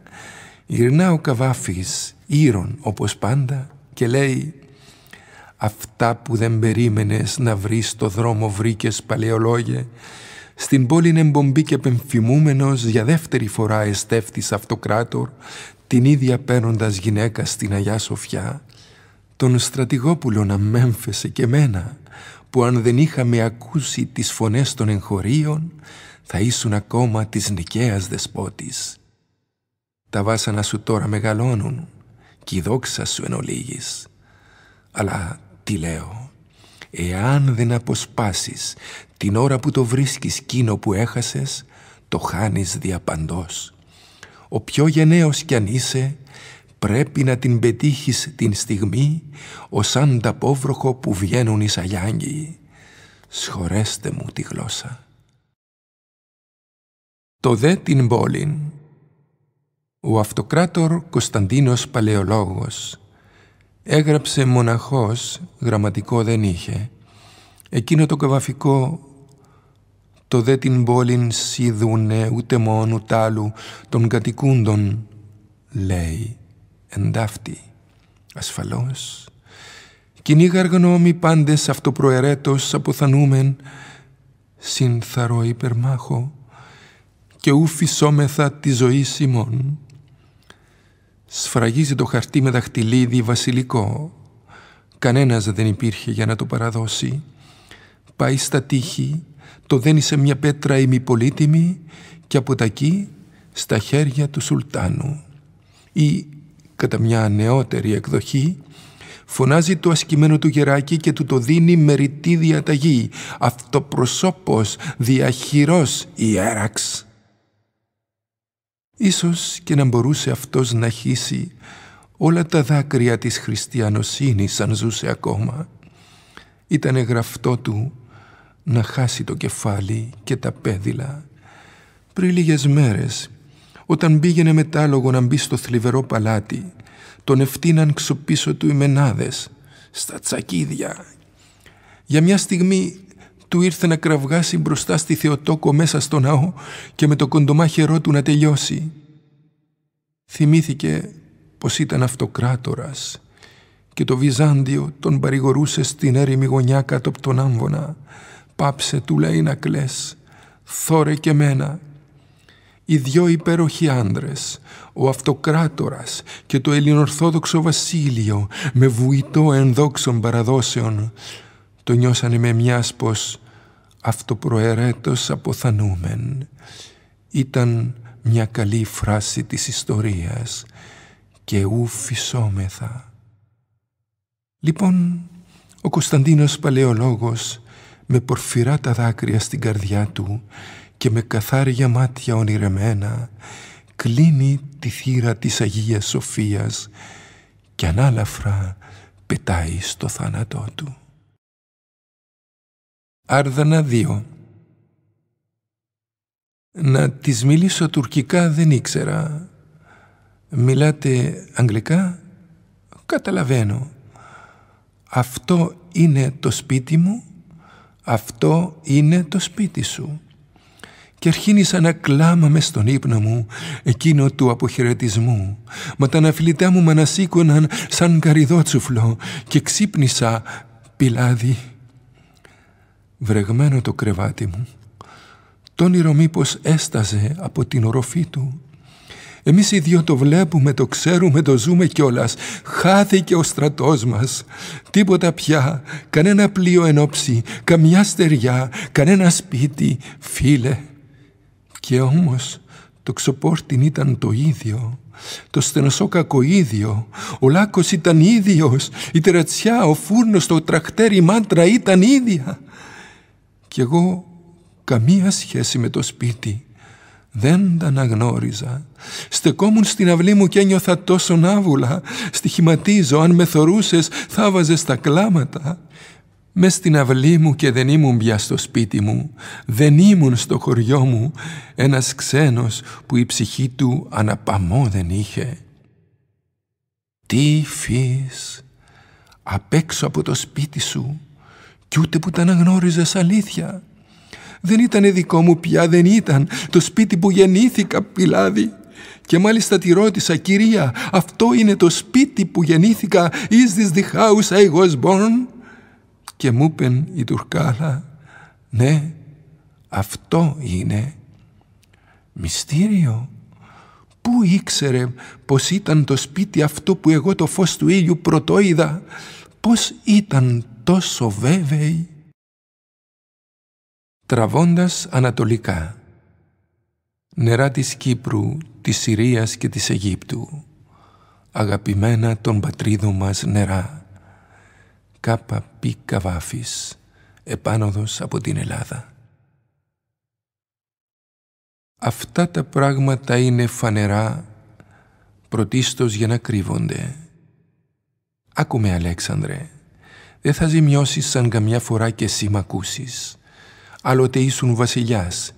γυρνά ο Καβάφης, ήρων όπως πάντα, και λέει «Αυτά που δεν περίμενες να βρεις στο δρόμο βρήκες παλαιολόγε, στην πόλη εμπομπή και πεμφημούμενος για δεύτερη φορά εστέφτης αυτοκράτορ την ίδια παίρνοντας γυναίκα στην Αγιά Σοφιά, τον στρατηγόπουλο να μέμφεσε και μένα, που αν δεν είχαμε ακούσει τις φωνές των εγχωρίων, θα ήσουν ακόμα της Νικαίας δεσπότης. Τα βάσανα σου τώρα μεγαλώνουν και η δόξα σου εν ολίγης. Αλλά τι λέω, εάν δεν αποσπάσεις την ώρα που το βρίσκεις κείνο που έχασες, το χάνεις διαπαντός ο πιο γενναίος κι αν είσαι, πρέπει να την πετύχεις την στιγμή, ως αν τα που βγαίνουν οι σαγιάγγιοι. Σχωρέστε μου τη γλώσσα. Το δε την πόλην. Ο αυτοκράτορ Κωνσταντίνος Παλαιολόγος έγραψε μοναχός, γραμματικό δεν είχε, εκείνο το καβαφικό το δε την πόλην σιδούνε ούτε τ' τάλου των κατοικούντων, λέει εντάφτη. Ασφαλώς, κινήγα γνώμη πάντες αυτοπροαιρέτως αποθανούμεν, συνθαρό υπερμάχο, και ου φυσόμεθα τη ζωή ημών. Σφραγίζει το χαρτί με δαχτυλίδι βασιλικό, κανένας δεν υπήρχε για να το παραδώσει, πάει στα τείχη το δένει σε μια πέτρα ημιπολίτημη και από τα εκεί στα χέρια του Σουλτάνου. Ή, κατά μια νεότερη εκδοχή, φωνάζει το ασκημένο του γεράκι και του το δίνει ρητή διαταγή, αυτοπροσώπος, διαχειρός ιέραξ. Ίσως και να μπορούσε αυτός να χύσει όλα τα δάκρυα της χριστιανοσύνης αν ζούσε ακόμα. ήταν γραφτό του να χάσει το κεφάλι και τα πέδιλα. Πριν λίγες μέρες, όταν πήγαινε μετάλογο να μπει στο θλιβερό παλάτι, τον ευθύναν ξοπίσω του οι μενάδες, στα τσακίδια. Για μια στιγμή του ήρθε να κραυγάσει μπροστά στη Θεοτόκο μέσα στο ναό και με το κοντομάχερό του να τελειώσει. Θυμήθηκε πως ήταν αυτοκράτορας και το Βυζάντιο τον παρηγορούσε στην έρημη γωνιά κάτω από τον Άμβονα πάψε του λέει να κλαις, θόρε και μένα. Οι δυο υπέροχοι άντρε, ο αυτοκράτορας και το ελληνορθόδοξο βασίλειο με βουητό ενδόξων παραδόσεων, το νιώσανε με μιας πως αυτοπροαιρέτως αποθανούμεν. Ήταν μια καλή φράση της ιστορίας και ου Λοιπόν, ο Κωνσταντίνος Παλαιολόγος με πορφυρά τα δάκρυα στην καρδιά του και με καθάρια μάτια ονειρεμένα κλείνει τη θύρα της Αγίας Σοφίας και ανάλαφρα πετάει στο θάνατό του. Άρδανα 2 Να τις μιλήσω τουρκικά δεν ήξερα. Μιλάτε αγγλικά? Καταλαβαίνω. Αυτό είναι το σπίτι μου αυτό είναι το σπίτι σου. Και αρχίνησα να κλάμα μες στον ύπνο μου εκείνο του αποχαιρετισμού. Μα τα αναφιλητά μου με ανασήκωναν σαν καριδότσουφλο και ξύπνησα πιλάδι. Βρεγμένο το κρεβάτι μου, το όνειρο μήπως έσταζε από την οροφή του Εμείς οι δύο το βλέπουμε, το ξέρουμε, το ζούμε κιόλας. Χάθηκε ο στρατός μας. Τίποτα πια, κανένα πλοίο ενόψη, καμιά στεριά, κανένα σπίτι, φίλε. Και όμως το ξοπόρτιν ήταν το ίδιο. Το στενοσό ίδιο, ο λάκκος ήταν ίδιος, η τερατσιά, ο φούρνος το τραχτέρι, η μάντρα ήταν ίδια. Κι εγώ καμία σχέση με το σπίτι, δεν τα αναγνώριζα. Στεκόμουν στην αυλή μου και ένιωθα τόσο άβουλα. Στοιχηματίζω, αν με θορούσες θα βάζες τα κλάματα. Μες στην αυλή μου και δεν ήμουν πια στο σπίτι μου, δεν ήμουν στο χωριό μου, ένας ξένος που η ψυχή του αναπαμώ δεν είχε. Τι φύς, απ' έξω από το σπίτι σου, κι ούτε που τα αναγνώριζες αλήθεια. Δεν ήταν δικό μου πια, δεν ήταν το σπίτι που γεννήθηκα, πιλάδι. Και μάλιστα τη ρώτησα, κυρία, αυτό είναι το σπίτι που γεννήθηκα, is this the house I was born? Και μου είπεν η Τουρκάλα, ναι, αυτό είναι. Μυστήριο. Πού ήξερε πως ήταν το σπίτι αυτό που εγώ το φως του ήλιου πρωτοείδα. Πως ήταν τόσο βέβαιη τραβώντας ανατολικά νερά της Κύπρου, της Συρίας και της Αιγύπτου αγαπημένα των πατρίδων μας νερά κάπα πι καβάφης επάνωδος από την Ελλάδα Αυτά τα πράγματα είναι φανερά πρωτίστως για να κρύβονται Άκουμε Αλέξανδρε δεν θα ζημιώσεις σαν καμιά φορά και εσύ μ' ακούσεις Άλλοτε ήσουν βασιλιάς,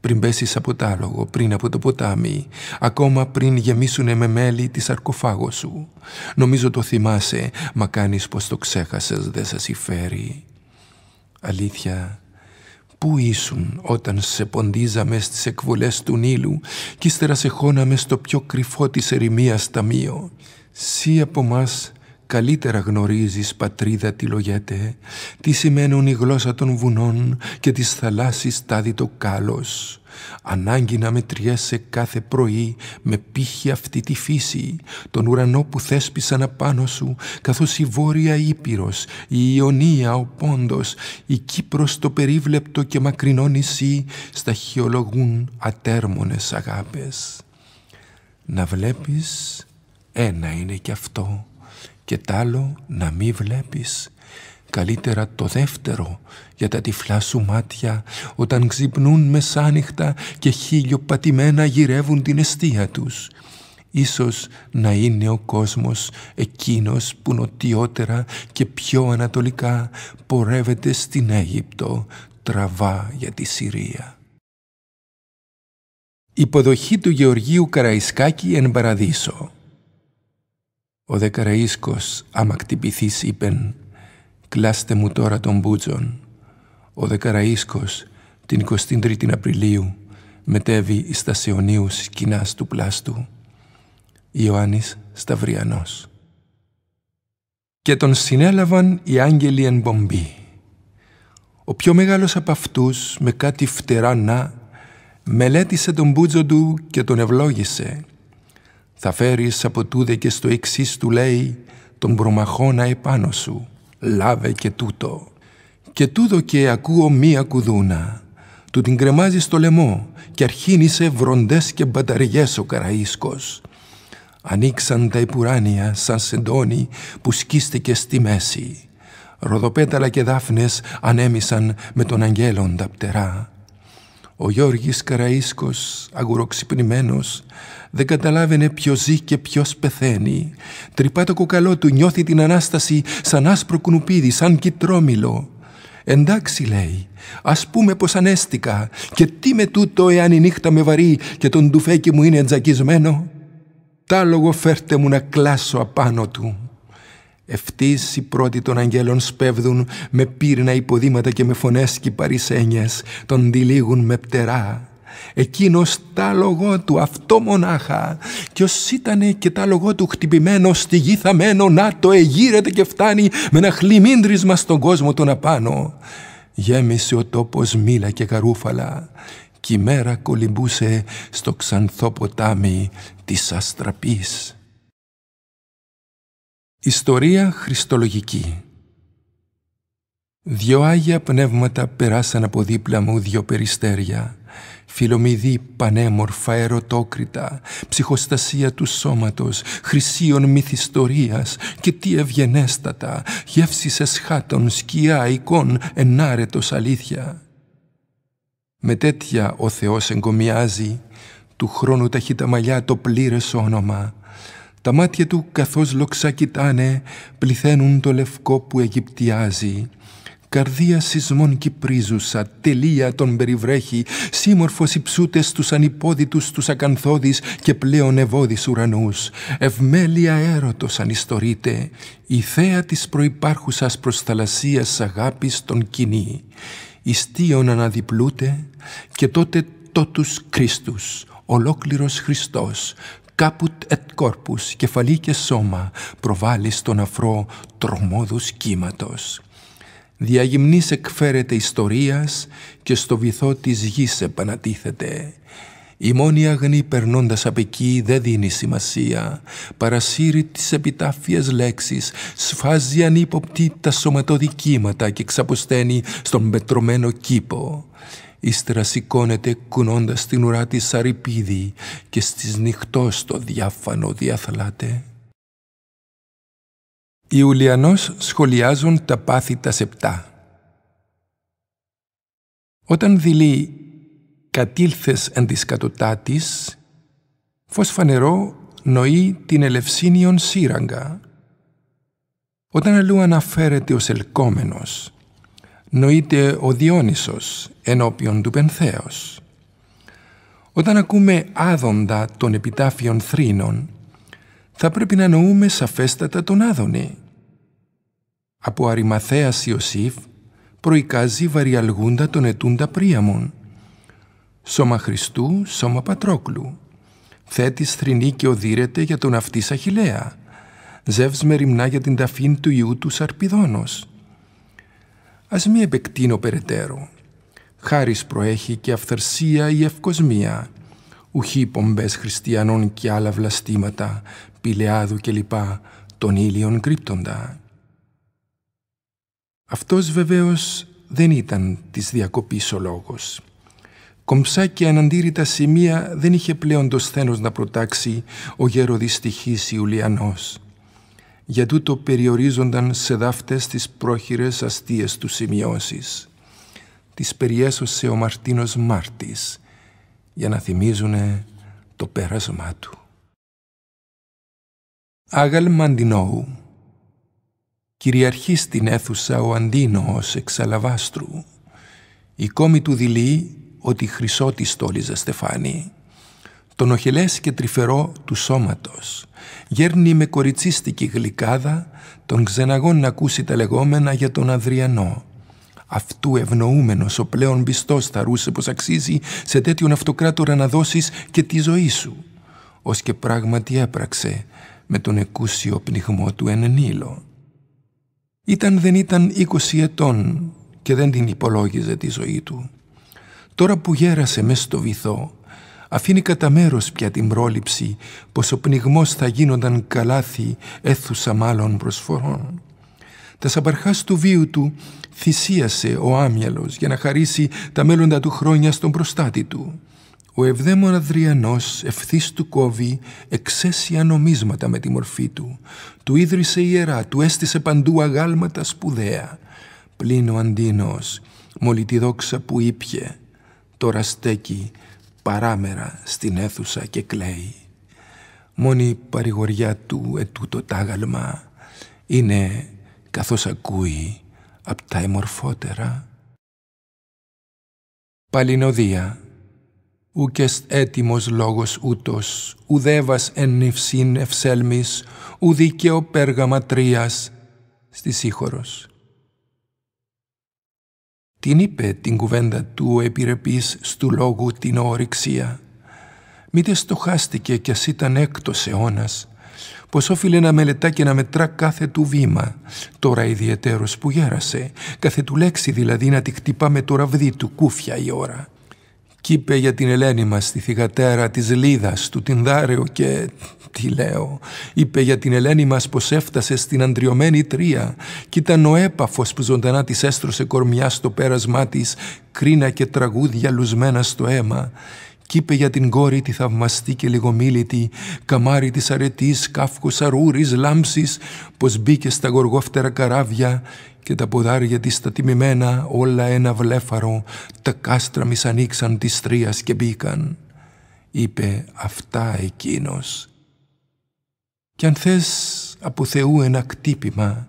πριν πέσεις από τ' άλογο, πριν από το ποτάμι, ακόμα πριν γεμίσουνε με μέλη τη σαρκοφάγο σου. Νομίζω το θυμάσαι, μα κάνεις πως το ξέχασες, δεν σας υφέρει. Αλήθεια, πού ήσουν όταν σε ποντίζαμε στις εκβολές του Νείλου και ύστερα σε χώναμε στο πιο κρυφό της ερημίας ταμείο. Σύ από μας καλύτερα γνωρίζεις πατρίδα τι λογέται, τι σημαίνουν η γλώσσα των βουνών και της θαλάσσης τάδι το κάλος. Ανάγκη να μετριέσαι κάθε πρωί με πύχη αυτή τη φύση, τον ουρανό που θέσπισαν απάνω σου, καθώς η Βόρεια Ήπειρος, η Ιωνία, ο Πόντος, η Κύπρος το περίβλεπτο και μακρινό νησί, σταχυολογούν ατέρμονες αγάπες. Να βλέπεις, ένα είναι κι αυτό και τ' άλλο να μη βλέπεις. Καλύτερα το δεύτερο για τα τυφλά σου μάτια όταν ξυπνούν μεσάνυχτα και χίλιο πατημένα γυρεύουν την αιστεία τους. Ίσως να είναι ο κόσμος εκείνος που νοτιότερα και πιο ανατολικά πορεύεται στην Αίγυπτο τραβά για τη Συρία. Υποδοχή του Γεωργίου Καραϊσκάκη εν Παραδείσο ο δε Καραΐσκος άμα κτυπηθείς είπεν «Κλάστε μου τώρα τον Μπούτζον». Ο δε την 23η Απριλίου μετεβει εις τα Σιωνίους του πλάστου. Ιωάννης Σταυριανός. Και τον συνέλαβαν οι άγγελοι εν Μπομπή. Ο πιο μεγάλος από αυτούς με κάτι φτερά να μελέτησε τον Μπούτζο του και τον ευλόγησε θα φέρεις από τούδε και στο εξής του λέει τον προμαχώνα επάνω σου. Λάβε και τούτο. Και τούδο και ακούω μία κουδούνα. Του την κρεμάζει στο λαιμό και αρχίνησε βροντές και μπαταριές ο Καραΐσκος. Ανοίξαν τα υπουράνια σαν σεντόνι που σκίστηκε στη μέση. Ροδοπέταλα και δάφνες ανέμισαν με τον τα πτερά. Ο Γιώργης Καραΐσκος, αγουροξυπνημένος, δεν καταλάβαινε ποιος ζει και ποιος πεθαίνει. Τρυπά το κοκαλό του, νιώθει την ανάσταση σαν άσπρο κουνουπίδι, σαν κυτρόμιλο. Εντάξει, λέει, ας πούμε πως ανέστηκα, και τι με τούτο εάν η νύχτα με βαρύ και τον τουφέκι μου είναι τζακισμένο. Τάλογο φέρτε μου να κλάσω απάνω του. Ευτή οι πρώτοι των αγγέλων σπέβδουν με πύρνα υποδήματα και με φωνές κυπαρισένιες, τον διλίγουν με πτερά εκείνος τα λογό του αυτό μονάχα κι ως ήτανε και τα λογό του χτυπημένο στη γη θαμένο να το εγείρεται και φτάνει με ένα χλιμίντρισμα στον κόσμο τον απάνω γέμισε ο τόπος μήλα και καρούφαλα κι η μέρα κολυμπούσε στο ξανθό ποτάμι της αστραπής. Ιστορία Χριστολογική Δυο Άγια Πνεύματα περάσαν από δίπλα μου δυο περιστέρια φιλομυδί πανέμορφα ερωτόκριτα, ψυχοστασία του σώματος, χρυσίων μυθιστορίας και τι ευγενέστατα, γεύσεις εσχάτων, σκιά, εικόν, ενάρετος αλήθεια. Με τέτοια ο Θεός εγκομιάζει, του χρόνου τα μαλλιά το πλήρες όνομα. Τα μάτια του καθώς λοξά κοιτάνε, πληθαίνουν το λευκό που αιγυπτιάζει. Καρδία σεισμών κυπρίζουσα, τελεία τον περιβρέχει, σύμμορφος υψούτε τους ανυπόδητους τους ακανθώδει και πλέον ευώδει ουρανούς. Ευμέλεια έρωτος ανιστορείται, η θέα της προϋπάρχουσας προσταλασίας αγάπης τον κοινεί. Ιστίον αναδιπλούται και τότε τότους Χριστούς, ολόκληρος Χριστός, κάπουτ ετ κόρπου, κεφαλή και σώμα, προβάλλει στον αφρό τρομόδους κύματος διαγυμνής εκφέρεται ιστορίας και στο βυθό της γης επανατίθεται. Η μόνη αγνή περνώντας απ' εκεί δεν δίνει σημασία, παρασύρει τις επιτάφιες λέξεις, σφάζει ανύποπτη τα σωματοδικήματα και ξαποσταίνει στον πετρωμένο κήπο. Ύστερα σηκώνεται κουνώντας την ουρά της αρυπίδη και στις νυχτός το διάφανο διαθλάται. Ιουλιανός σχολιάζουν τα πάθη τα σεπτά. Όταν δηλεί κατήλθες εν της κατωτάτης, φως φανερό νοεί την ελευσίνιον σύραγγα. Όταν αλλού αναφέρεται ο ελκόμενος, νοείται ο Διόνυσος ενώπιον του Πενθέως. Όταν ακούμε άδοντα των επιτάφιων θρήνων, θα πρέπει να νοούμε σαφέστατα τον Άδωνη. Από Αριμαθέας Ιωσήφ προικάζει βαριαλγούντα τον ετούντα Πρίαμον. Σώμα Χριστού, σώμα Πατρόκλου. Θέτης θρηνή και οδύρεται για τον αυτή Αχιλέα. Ζεύς ρημνά για την ταφήν του Ιού του Σαρπιδόνος. Ας μη επεκτείνω περαιτέρω. Χάρις προέχει και αυθαρσία ή ευκοσμία. Ουχή πομπές χριστιανών και άλλα βλαστήματα, και κλπ. των ήλιων κρύπτοντα. Αυτός βεβαίως δεν ήταν της διακοπής ο λόγος. Κομψά και αναντήρητα σημεία δεν είχε πλέον το σθένος να προτάξει ο γέροδης τυχής Ιουλιανός. Για τούτο περιορίζονταν σε δάφτες τις πρόχειρες αστείες του σημειώσεις. Τις περιέσωσε ο Μαρτίνος Μάρτης για να θυμίζουνε το πέρασμά του. Άγαλ Μαντινόου Κυριαρχεί στην αίθουσα ο Αντίνοος εξ Αλαβάστρου Η κόμη του δειλεί ότι χρυσό τη στόλιζε στεφάνι Τον οχελές και τρυφερό του σώματος Γέρνει με κοριτσίστικη γλυκάδα Τον ξεναγόν να ακούσει τα λεγόμενα για τον Αδριανό Αυτού ευνοούμενος ο πλέον πιστός ρούσε πως αξίζει Σε τέτοιον αυτοκράτορα να δώσεις και τη ζωή σου Ως και πράγματι έπραξε με τον εκούσιο πνιγμό του εν νήλο. Ήταν δεν ήταν είκοσι ετών και δεν την υπολόγιζε τη ζωή του. Τώρα που γέρασε μες στο βυθό, αφήνει κατά μέρος πια την πρόληψη πως ο πνιγμός θα γίνονταν καλάθι έθουσα μάλλον προσφορών. Τα σαμπαρχάς του βίου του θυσίασε ο άμυαλος για να χαρίσει τα μέλλοντα του χρόνια στον προστάτη του ο ευδέμων αδρίανος ευθύς του κόβει εξαίσια νομίσματα με τη μορφή του. Του ίδρυσε ιερά, του έστησε παντού αγάλματα σπουδαία. Πλην ο Αντίνος, μόλι τη δόξα που ήπιε, τώρα στέκει παράμερα στην αίθουσα και κλαίει. Μόνη παρηγοριά του ετούτο τάγαλμα είναι καθώς ακούει απ' τα εμορφότερα. Παλινοδία ούκ έτοιμος λόγος ούτος, ουδέβας εν νυφσίν ευσέλμης, ουδίκαιο πέργαμα τρίας, στη σύχορος. Την είπε την κουβέντα του επιρρεπής στου λόγου την ορυξία, μήτε δε στοχάστηκε κι ας ήταν έκτος αιώνας, πως όφιλε να μελετά και να μετρά κάθε του βήμα, τώρα ιδιαιτέρως που γέρασε, κάθε του λέξη δηλαδή να τη χτυπά με το ραβδί του κούφια η ώρα. Κι είπε για την Ελένη μας τη θηγατέρα, της Λίδας, του Τινδάρεο και... Τι λέω, είπε για την Ελένη μας πως έφτασε στην αντριωμένη τρία κι ήταν ο έπαφος που ζωντανά της έστρωσε κορμιά στο πέρασμά της, κρίνα και τραγούδια λουσμένα στο αίμα κι είπε για την κόρη τη θαυμαστή και λιγομίλητη, καμάρι της αρετής, κάφκος αρούρης, λάμψης, πως μπήκε στα γοργόφτερα καράβια και τα ποδάρια της τα τιμημένα όλα ένα βλέφαρο, τα κάστρα μη ανοίξαν τη τρίας και μπήκαν. Είπε αυτά εκείνος. Κι αν θες από Θεού ένα κτύπημα,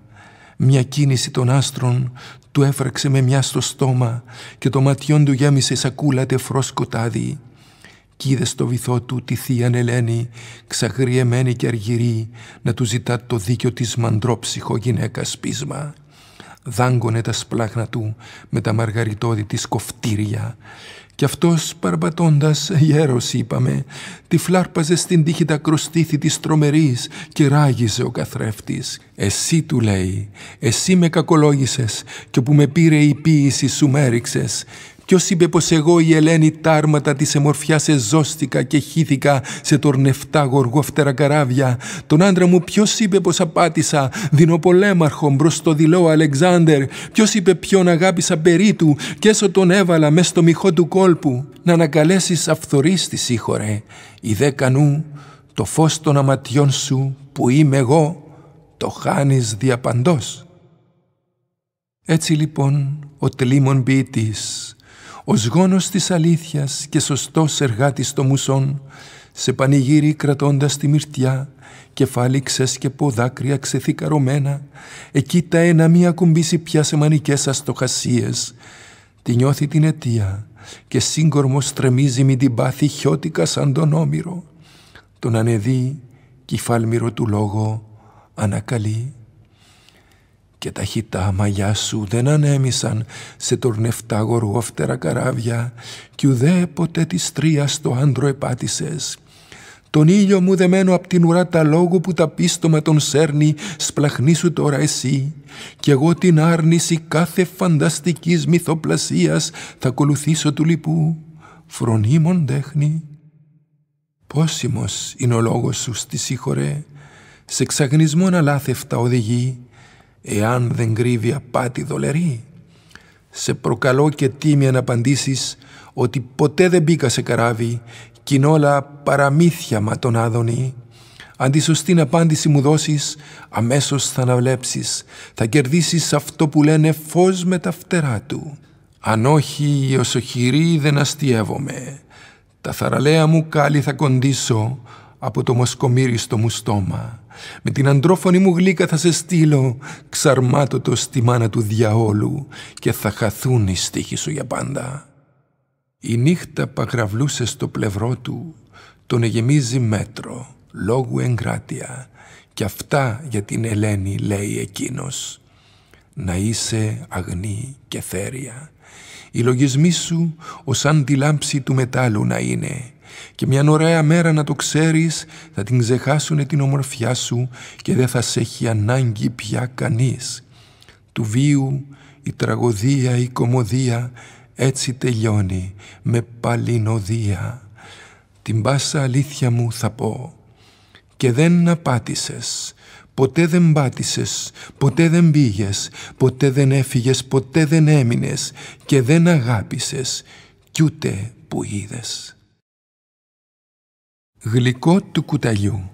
μια κίνηση των άστρων του έφραξε με μια στο στόμα και το ματιόν του γέμισε σακούλα τεφρό σκοτάδι κι είδε στο βυθό του τη θεία Ελένη, ξαγριεμένη και αργυρή, να του ζητά το δίκιο της μαντρόψυχο γυναίκας πείσμα. Δάγκωνε τα σπλάχνα του με τα μαργαριτόδη της κοφτήρια. Κι αυτός παρπατώντας, γέρος είπαμε, τη φλάρπαζε στην τύχη τα κροστήθη της τρομερής και ράγιζε ο καθρέφτης. «Εσύ» του λέει, «εσύ με κακολογήσε και που με πήρε η ποίηση σου μέριξες Ποιος είπε πως εγώ η Ελένη τάρματα της σε εζώστηκα και χύθηκα σε τορνευτά γοργόφτερα καράβια. Τον άντρα μου ποιος είπε πως απάτησα δεινοπολέμαρχο μπρο το δειλό Αλεξάνδρ. Ποιος είπε ποιον αγάπησα περί του και έσω τον έβαλα μες στο μυχό του κόλπου. Να ανακαλέσεις αυθορίστη σύχορε. Η δε κανού το φως των αματιών σου που είμαι εγώ το χάνεις διαπαντός. Έτσι λοιπόν ο Τλίμον ποιητής ως γόνος της αλήθειας και σωστός εργάτης των μουσών, σε πανηγύρι κρατώντας τη μυρτιά, κεφάλι ξέσκεπο, δάκρυα ξεθικαρωμένα, εκεί τα ένα μη ακουμπήσει πια σε μανικές αστοχασίες, τη νιώθει την αιτία και σύγκορμος τρεμίζει με την πάθη χιώτικα σαν τον όμηρο, τον ανεδεί, κυφάλμηρο του λόγο, ανακαλεί και τα χιτά μαγιά σου δεν ανέμισαν σε τορνευτά γοργόφτερα καράβια κι ουδέποτε ποτέ της τρίας το άντρο επάτησες. Τον ήλιο μου δεμένο απ' την ουρά τα λόγου που τα πίστομα τον σέρνει σπλαχνίσου τώρα εσύ κι εγώ την άρνηση κάθε φανταστικής μυθοπλασίας θα ακολουθήσω του λοιπού φρονίμων τέχνη. Πόσιμος είναι ο λόγος σου στη σύγχωρε σε ξαγνισμόν αλάθευτα οδηγεί εάν δεν κρύβει απάτη δολερή. Σε προκαλώ και τίμια να απαντήσεις ότι ποτέ δεν μπήκα σε καράβι κι όλα παραμύθια μα τον άδωνη. Αν τη σωστή απάντηση μου δώσεις, αμέσως θα αναβλέψεις. Θα κερδίσεις αυτό που λένε φως με τα φτερά του. Αν όχι, όσο χειρή δεν αστείευομαι. Τα θαραλέα μου κάλλη θα κοντήσω από το μοσκομύριστο μου στόμα. Με την αντρόφωνη μου γλύκα θα σε στείλω ξαρμάτωτο στη μάνα του διαόλου και θα χαθούν οι στίχοι σου για πάντα. Η νύχτα παγραβλούσε στο πλευρό του, τον εγεμίζει μέτρο, λόγου εγκράτεια και αυτά για την Ελένη λέει εκείνος. Να είσαι αγνή και θέρια. Οι λογισμοί σου ως αν τη λάμψη του μετάλλου να είναι και μια ωραία μέρα να το ξέρεις θα την ξεχάσουνε την ομορφιά σου και δεν θα σε έχει ανάγκη πια κανείς. Του βίου η τραγωδία, η κομμωδία έτσι τελειώνει με παλινοδία. Την πάσα αλήθεια μου θα πω και δεν απάτησες. Ποτέ δεν πάτησες, ποτέ δεν πήγες, ποτέ δεν έφυγες, ποτέ δεν έμεινες και δεν αγάπησες κι ούτε που είδες. Γλυκό του κουταλιού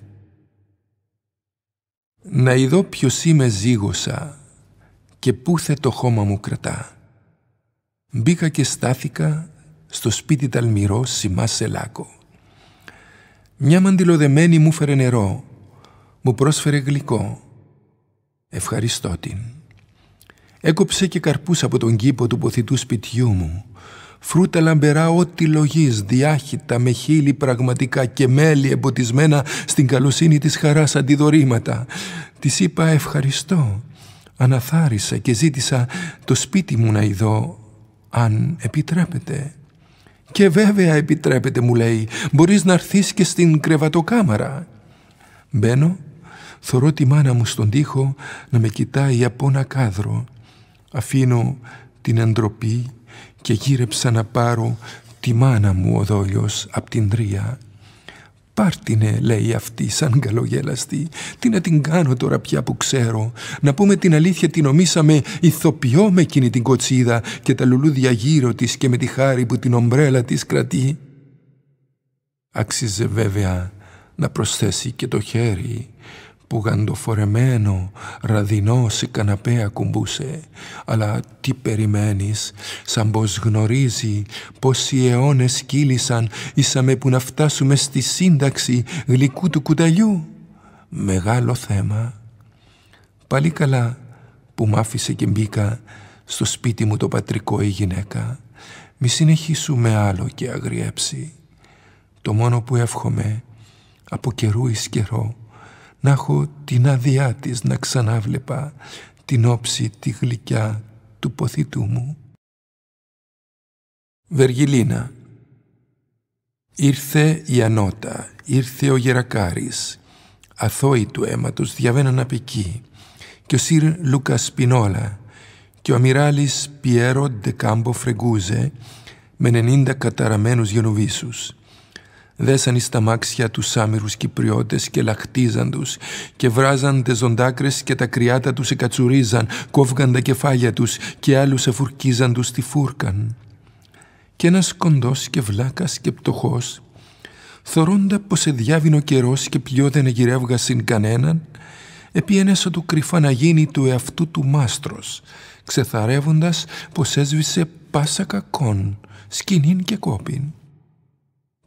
Να ειδώ ποιος είμαι ζήγωσα και πούθε το χώμα μου κρατά. Μπήκα και στάθηκα στο σπίτι ταλμυρό σημά σελάκο. Μια μαντιλοδεμένη μου φέρε νερό, μου πρόσφερε γλυκό. Ευχαριστώ την. Έκοψε και καρπούς από τον κήπο του ποθητού σπιτιού μου φρούτα λαμπερά ό,τι λογής, διάχυτα με χείλη πραγματικά και μέλι εμποτισμένα στην καλοσύνη της χαράς αντιδορήματα. Της είπα ευχαριστώ. Αναθάρισα και ζήτησα το σπίτι μου να ειδώ, αν επιτρέπετε. «Και βέβαια επιτρέπεται», μου λέει, «μπορείς να έρθεις και στην κρεβατοκάμαρα». Μπαίνω, θωρώ τη μάνα μου στον τοίχο να με κοιτάει από ένα κάδρο. Αφήνω την εντροπή και γύρεψα να πάρω τη μάνα μου ο δόλιος απ' την τρία. «Πάρτινε», λέει αυτή σαν καλογέλαστη, «τι να την κάνω τώρα πια που ξέρω. Να πούμε την αλήθεια την νομίσαμε ηθοποιώ με εκείνη την κοτσίδα και τα λουλούδια γύρω της και με τη χάρη που την ομπρέλα της κρατεί». Άξιζε βέβαια να προσθέσει και το χέρι που γαντοφορεμένο ραδινό σε καναπέ ακουμπούσε αλλά τι περιμένεις σαν πως γνωρίζει πως οι αιώνες κύλησαν ήσαμε που να φτάσουμε στη σύνταξη γλυκού του κουταλιού μεγάλο θέμα πάλι καλά που μ' άφησε και μπήκα στο σπίτι μου το πατρικό η γυναίκα μη συνεχίσουμε άλλο και αγριέψει το μόνο που εύχομαι από καιρού εις καιρό να έχω την άδειά της να ξανάβλεπα την όψη τη γλυκιά του ποθητού μου. Βεργιλίνα Ήρθε η Ανώτα, ήρθε ο Γερακάρης, αθώοι του αίματος διαβαίναν εκεί, και ο Σύρ Λούκας Σπινόλα και ο αμυράλης Πιέρο Ντεκάμπο Φρεγκούζε με 90 καταραμένους γενοβίσους δέσαν στα μάξια τους άμυρους Κυπριώτες και λαχτίζαν τους και βράζαν τις ζωντάκρες και τα κρυάτα τους εκατσουρίζαν, κόβγαν τα κεφάλια τους και άλλους εφουρκίζαν τους τη φούρκαν. Κι ένας κοντός και βλάκας και πτωχός, θωρώντα πως εδιάβηνο καιρός και ποιο δεν εγυρεύγασιν κανέναν, επί ενέσο του κρυφά να γίνει του εαυτού του μάστρος, ξεθαρεύοντας πως έσβησε πάσα κακόν, σκηνήν και κόπιν.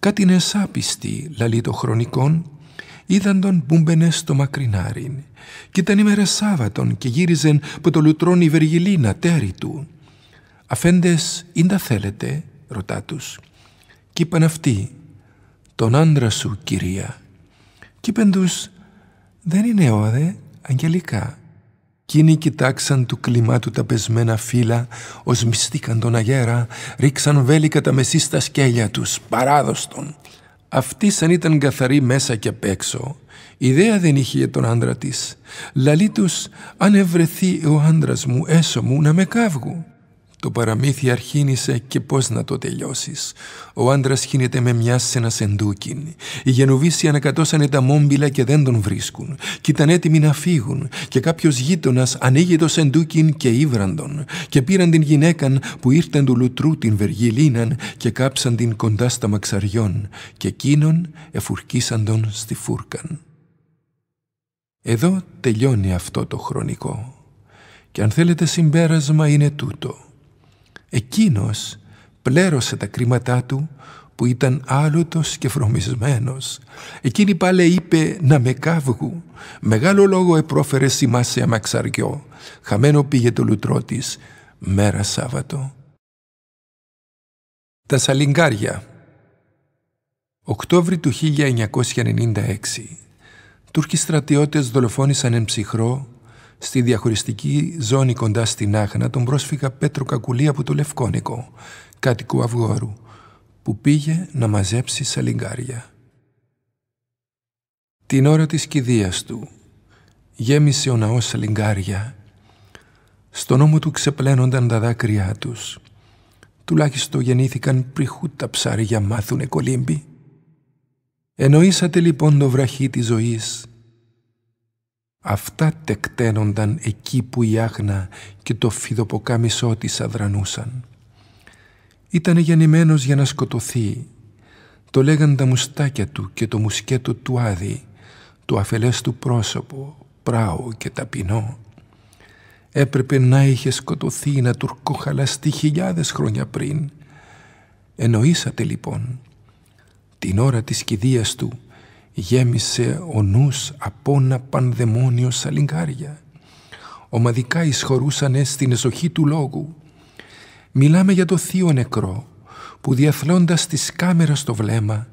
Κάτι σάπιστη, λαλεί το χρονικόν, είδαν τον μπούμπενε στο μακρινάριν. και ήταν ημέρα Σάββατον και γύριζεν που το λουτρώνει η Βεργιλίνα, τέρι του. «Αφέντες, ειν τα θέλετε» ρωτά τους. Κι είπαν αυτοί «Τον άντρα σου, κυρία». Κι είπαν τους «Δεν είναι όδε, αγγελικά». Κείνοι κοιτάξαν του κλιμάτου τα πεσμένα φύλλα, μυστήκαν τον αγέρα, ρίξαν βέλη κατά μεσής στα σκέλια τους, παράδοστον. Αυτή σαν ήταν καθαρή μέσα και απ' έξω, ιδέα δεν είχε για τον άντρα της. Λαλή τους, αν ευρεθεί ο άντρας μου έσω μου να με κάβγουν. Το παραμύθι αρχίνησε και πώς να το τελειώσεις. Ο άντρας χύνεται με μια σε ένα σεντούκιν. Οι γενοβίσοι ανακατώσανε τα μόμπιλα και δεν τον βρίσκουν. Κι ήταν έτοιμοι να φύγουν. Και κάποιος γείτονας ανοίγει το σεντούκιν και ύβραντον. Και πήραν την γυναίκαν που ήρθαν του λουτρού την Βεργιλίναν και κάψαν την κοντά στα μαξαριών. Και εκείνον εφουρκίσαν τον στη φούρκαν. Εδώ τελειώνει αυτό το χρονικό. Και αν θέλετε συμπέρασμα είναι τούτο. Εκείνος πλέρωσε τα κρίματά του που ήταν άλωτος και φρομισμένος. Εκείνη πάλι είπε να με κάβγου. Μεγάλο λόγο επρόφερε σημάσια μαξαριό. Χαμένο πήγε το λουτρό της. Μέρα Σάββατο. Τα Σαλιγκάρια Οκτώβρη του 1996 Τούρκοι στρατιώτες δολοφόνησαν εν ψυχρό στη διαχωριστική ζώνη κοντά στην Άχνα τον πρόσφυγα Πέτρο Κακουλή από το Λευκόνικο, κάτοικο Αυγόρου, που πήγε να μαζέψει σαλιγκάρια. Την ώρα της κηδείας του γέμισε ο ναός σαλιγκάρια. Στον ώμο του ξεπλένονταν τα δάκρυά τους. Τουλάχιστον γεννήθηκαν πριχού τα ψάρια μάθουνε κολύμπι. Εννοήσατε λοιπόν το βραχή της ζωής Αυτά τεκταίνονταν εκεί που η άγνα και το φιδοποκάμισό της αδρανούσαν. Ήτανε γεννημένος για να σκοτωθεί. Το λέγαν τα μουστάκια του και το μουσκέτο του άδη, το αφελές του πρόσωπο, πράο και ταπεινό. Έπρεπε να είχε σκοτωθεί να τουρκοχαλαστεί χιλιάδες χρόνια πριν. Εννοήσατε λοιπόν. Την ώρα της κηδείας του γέμισε ο νους από ένα πανδαιμόνιο σαλιγκάρια. Ομαδικά εισχωρούσαν στην εσοχή του λόγου. Μιλάμε για το θείο νεκρό που διαθλώντας τις κάμερες στο βλέμμα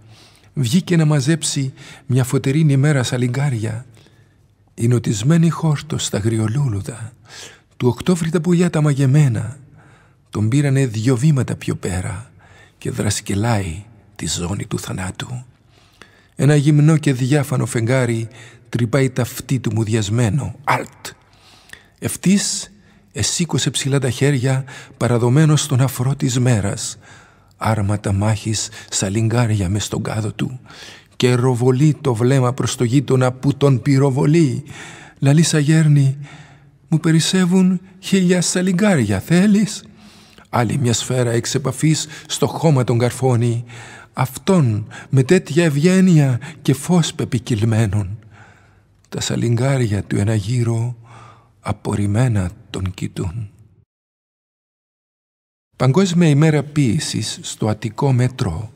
βγήκε να μαζέψει μια φωτερίνη μέρα σαλιγκάρια η νοτισμένη χόρτο στα γριολούλουδα του Οκτώβρη τα πουλιά τα μαγεμένα τον πήρανε δυο βήματα πιο πέρα και δρασκελάει τη ζώνη του θανάτου. Ένα γυμνό και διάφανο φεγγάρι τρυπάει τα αυτή του μουδιασμένο. Αλτ. Ευτής εσήκωσε ψηλά τα χέρια παραδομένος στον αφρό της μέρας. Άρματα μάχης σαλιγκάρια μες στον κάδο του και ροβολεί το βλέμμα προς το γείτονα που τον πυροβολεί. Λαλίσα γέρνη, μου περισσεύουν χίλια σαλιγκάρια, θέλεις? Άλλη μια σφαίρα εξ στο χώμα τον καρφώνει αυτόν με τέτοια ευγένεια και φως πεπικυλμένων τα σαλιγκάρια του ένα γύρο απορριμμένα τον κοιτούν. Παγκόσμια ημέρα ποίησης στο ατικό Μέτρο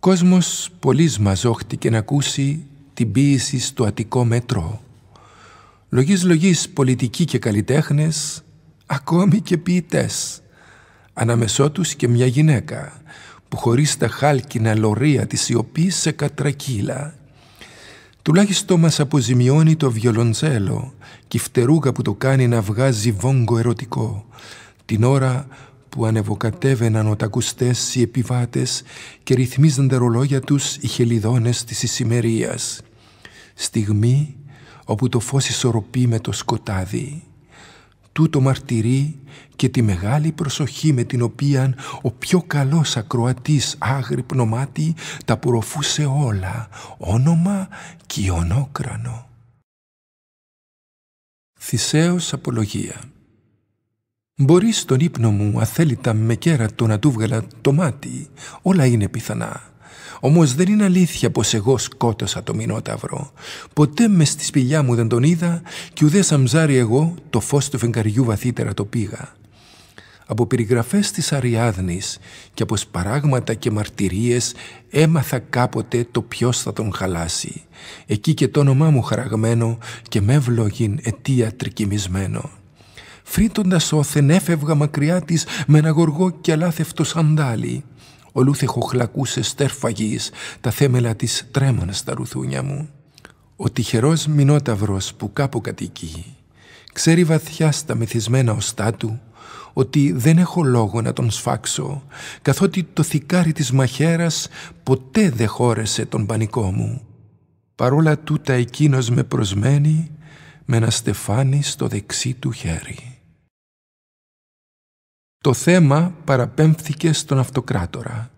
Κόσμος πολλής μαζόχτηκε να ακούσει την ποίηση στο Αττικό Μέτρο. Λογής λογής πολιτικοί και καλλιτέχνες, ακόμη και ποιητές ανάμεσό τους και μια γυναίκα που χωρίς τα χάλκινα λωρία της σιωπής σε κατρακύλα. Τουλάχιστον μας αποζημιώνει το βιολοντζέλο και η φτερούγα που το κάνει να βγάζει βόγκο ερωτικό την ώρα που ανεβοκατέβαιναν τακουστές οι επιβάτες και ρυθμίζαν τα ρολόγια τους οι χελιδόνες της ησημερίας. Στιγμή όπου το φως ισορροπεί με το σκοτάδι τούτο μαρτυρεί και τη μεγάλη προσοχή με την οποία ο πιο καλός ακροατής άγρυπνο μάτι τα προφούσε όλα, όνομα και ονόκρανο. Θησέως Απολογία Μπορείς στον ύπνο μου αθέλητα με κέρατο να του βγαλα το μάτι, όλα είναι πιθανά όμως δεν είναι αλήθεια πως εγώ σκότωσα το Μηνόταυρο. Ποτέ μες στη σπηλιά μου δεν τον είδα και ουδές σαμζάρι εγώ το φως του φεγγαριού βαθύτερα το πήγα. Από περιγραφές της Αριάδνης και από σπαράγματα και μαρτυρίες έμαθα κάποτε το ποιος θα τον χαλάσει. Εκεί και το όνομά μου χαραγμένο και με βλογήν αιτία τρικυμισμένο. Φρύτοντας όθεν έφευγα μακριά της με ένα γοργό και αλάθευτο σαντάλι Ολούθεχο χλακούσε στερφαγής, τα θέμελα της τρέμουν στα ρουθούνια μου. Ο τυχερός μηνόταυρος που κάπου κατοικεί, ξέρει βαθιά στα μεθυσμένα οστά του, ότι δεν έχω λόγο να τον σφάξω, καθότι το θικάρι της μαχαίρας ποτέ δεν χώρεσε τον πανικό μου. Παρόλα τούτα εκείνος με προσμένει με ένα στεφάνι στο δεξί του χέρι το θέμα παραπέμφθηκε στον αυτοκράτορα.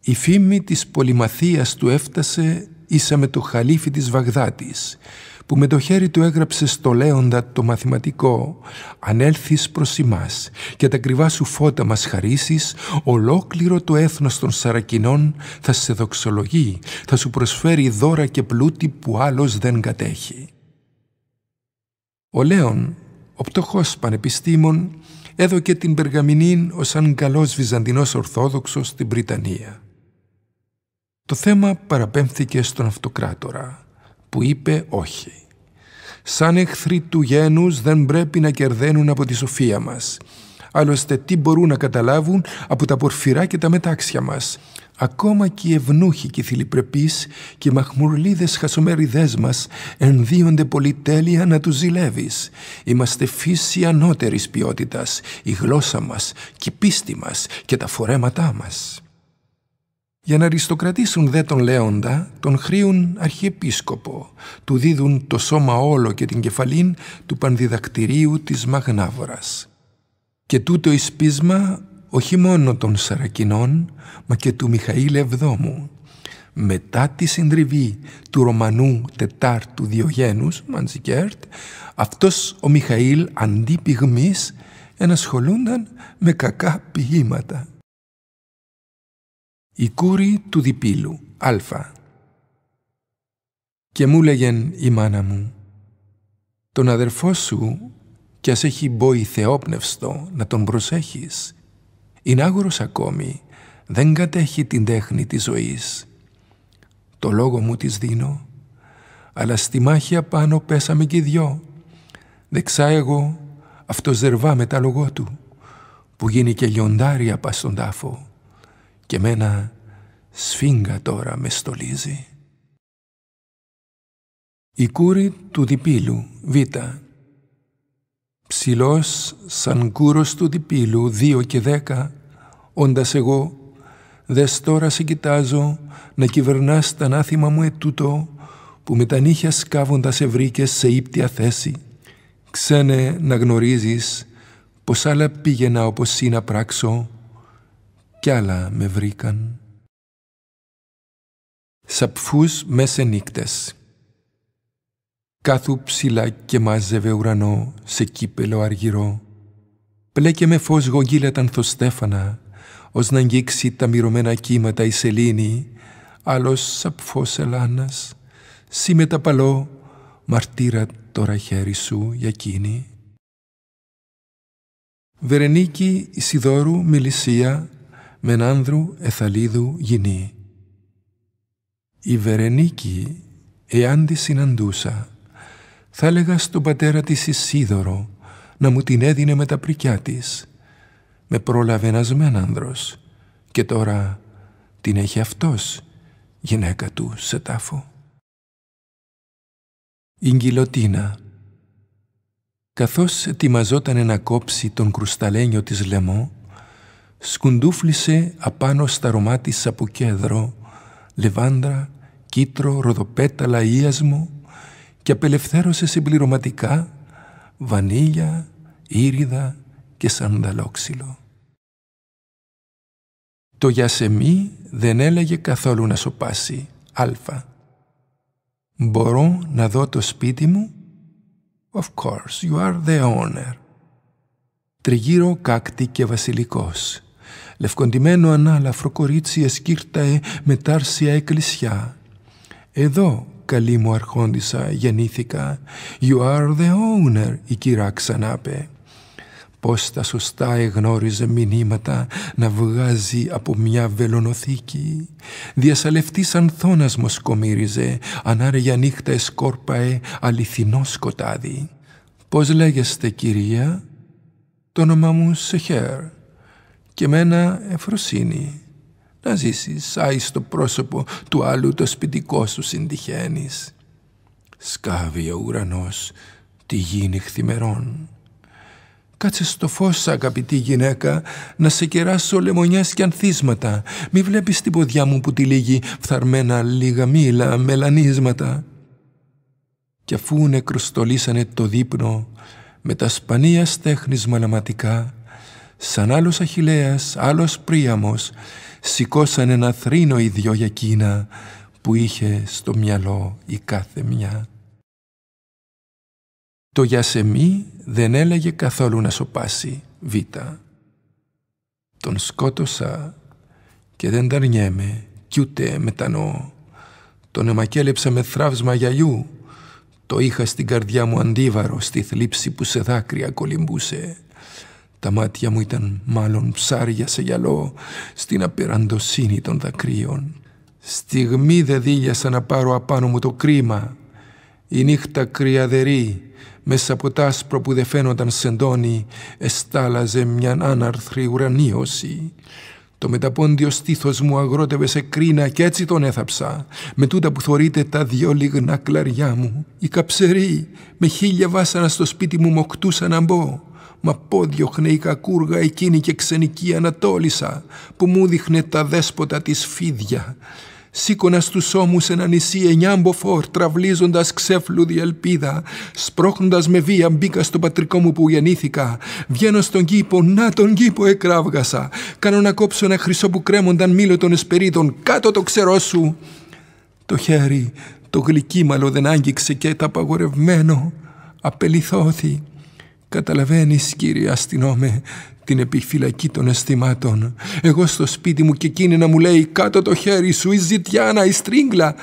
Η φήμη της πολυμαθίας του έφτασε ίσα με το χαλίφι της Βαγδάτης, που με το χέρι του έγραψε στο λέοντα το μαθηματικό «Ανέλθεις προς εμάς και τα κρυβά σου φώτα μας χαρίσεις, ολόκληρο το έθνος των Σαρακινών θα σε δοξολογεί, θα σου προσφέρει δώρα και πλούτη που άλλος δεν κατέχει». Ο Λέων, ο πανεπιστήμων, έδωκε την Περγαμηνή ως αν καλός Βυζαντινός Ορθόδοξος στην Βρυτανία. Το θέμα παραπέμφθηκε στον αυτοκράτορα, που είπε όχι. Σαν εχθροί του γένους δεν πρέπει να κερδένουν από τη σοφία μας. Άλλωστε τι μπορούν να καταλάβουν από τα πορφυρά και τα μετάξια μας. Ακόμα και οι ευνούχοι και οι και οι μαχμουρλίδες χασομεριδές μας ενδύονται πολυτέλεια να τους ζηλεύεις. Είμαστε φύση ανώτερης ποιότητας, η γλώσσα μας και η πίστη μας και τα φορέματά μας. Για να αριστοκρατήσουν δε τον Λέοντα, τον χρήουν αρχιεπίσκοπο, του δίδουν το σώμα όλο και την κεφαλήν του πανδιδακτηρίου της Μαγνάβορας. Και τούτο εις πείσμα όχι μόνο των Σαρακινών, μα και του Μιχαήλ Εβδόμου. Μετά τη συντριβή του Ρωμανού Τετάρτου Διογένους, Μαντζικέρτ, αυτός ο Μιχαήλ αντί πυγμής ενασχολούνταν με κακά πηγήματα. Η κούρη του διπύλου, α. Και μου λέγεν η μάνα μου, τον αδερφό σου κι ας έχει μπόι θεόπνευστο να τον προσέχεις, είναι άγορος ακόμη, δεν κατέχει την τέχνη της ζωής. Το λόγο μου της δίνω, αλλά στη μάχη απάνω πέσαμε και δυο. Δεξά εγώ, αυτός ζερβά με τα λογό του, που γίνει και λιοντάρια πας στον τάφο, και μένα σφίγγα τώρα με στολίζει. Η κούρη του διπύλου, β' ψηλός σαν κούρος του διπύλου δύο και δέκα, όντας εγώ, δες τώρα σε κοιτάζω να κυβερνάς τα ανάθημα μου ετούτο, που με τα νύχια σκάβοντας ευρύκες σε ύπτια θέση. Ξένε να γνωρίζεις πως άλλα πήγαινα όπως ή να πράξω, κι άλλα με βρήκαν. Σαπφούς μέσα νύκτες. Κάθου ψηλά και μάζευε ουρανό σε κύπελο αργυρό. Πλέκε με φως γογγύλα τα ανθοστέφανα, ως να αγγίξει τα μυρωμένα κύματα η σελήνη, άλλος σαπφός ελάνας, σύ παλό μαρτύρα τώρα χέρι σου για εκείνη. Βερενίκη Ισιδόρου μεν άνδρου Εθαλίδου γυνή. Η Βερενίκη, εάν της συναντούσα, θα έλεγα στον πατέρα της Ισίδωρο να μου την έδινε με τα πρικιά της. Με πρόλαβε ένας μένανδρος και τώρα την έχει αυτός, γυναίκα του σε τάφο. Η γκυλοτίνα Καθώς ετοιμαζόταν να κόψει τον κρουσταλένιο της λαιμό, σκουντούφλησε απάνω στα ρωμά της από κέδρο, λεβάνδρα, κίτρο, ροδοπέταλα, ίασμο και απελευθέρωσε συμπληρωματικά βανίλια, ήριδα και σανδαλόξυλο. Το γιασεμί δεν έλεγε καθόλου να σοπάσει, Α. Μπορώ να δω το σπίτι μου? Of course, you are the owner. Τριγύρω κάκτη και βασιλικός. Λευκοντημένο ανάλαφρο κορίτσι εσκύρταε με τάρσια εκκλησιά. Εδώ Καλή μου αρχόντισα, γεννήθηκα. You are the owner, η κυρά ξανάπε. Πώς τα σωστά εγνώριζε μηνύματα να βγάζει από μια βελονοθήκη. Διασαλευτής ανθώνας σκομύριζε, ανάρια νύχτα εσκόρπαε αληθινό σκοτάδι. «Πώς λέγεστε, κυρία» «Το όνομα μου Σεχέρ» «Και μένα Εφροσύνη» να ζήσεις στο πρόσωπο του άλλου το σπιτικό σου συντυχαίνεις. Σκάβει ο ουρανός τη γη νυχθημερών. Κάτσε στο φως, αγαπητή γυναίκα, να σε κεράσω λεμονιάς και ανθίσματα. Μη βλέπεις την ποδιά μου που τη λύγει φθαρμένα λίγα μήλα, μελανίσματα. Κι αφού νεκροστολίσανε το δείπνο, με τα σπανία στέχνης μαλαματικά, σαν άλλος Αχιλέας, άλλος πριαμο σηκώσαν ένα θρήνο οι δυο για εκείνα που είχε στο μυαλό η κάθε μια. Το γιασεμί δεν έλεγε καθόλου να σοπάσει, β. Τον σκότωσα και δεν ταρνιέμαι κι ούτε μετανοώ. Τον εμακέλεψα με θράψμα γυαλιού. Το είχα στην καρδιά μου αντίβαρο στη θλίψη που σε δάκρυα κολυμπούσε. Τα μάτια μου ήταν μάλλον ψάρια σε γυαλό στην απεραντοσύνη των δακρύων. Στιγμή δε δίλιασα να πάρω απάνω μου το κρίμα. Η νύχτα κρυαδερή, μέσα από τ' άσπρο που δε φαίνονταν σεντόνι, εστάλαζε μιαν άναρθρη ουρανίωση. Το μεταπόντιο στήθος μου αγρότευε σε κρίνα και έτσι τον έθαψα. Με τούτα που θωρείται τα δυο λιγνά κλαριά μου. Οι καψεροί με χίλια βάσανα στο σπίτι μου μοκτούσαν να μπω. Μα πόδιωχνε η κακούργα εκείνη και ξενική Ανατόλισσα που μου δείχνε τα δέσποτα της φίδια. Σήκωνα στους ώμους ένα νησί εννιάμπο φόρ, τραυλίζοντας ξέφλουδη ελπίδα. Σπρώχνοντας με βία μπήκα στο πατρικό μου που γεννήθηκα. Βγαίνω στον κήπο, να τον κήπο εκράβγασα. Κάνω να κόψω ένα χρυσό που κρέμονταν μήλο των εσπερίδων. Κάτω το ξερό σου. Το χέρι, το γλυκύμαλο δεν άγγιξε και τα απαγορευμένο. Απεληθώθη. Καταλαβαίνεις κύριε αστυνόμε την επιφυλακή των αισθημάτων. Εγώ στο σπίτι μου και εκείνη να μου λέει κάτω το χέρι σου, η ζητιάνα, η στρίγκλα.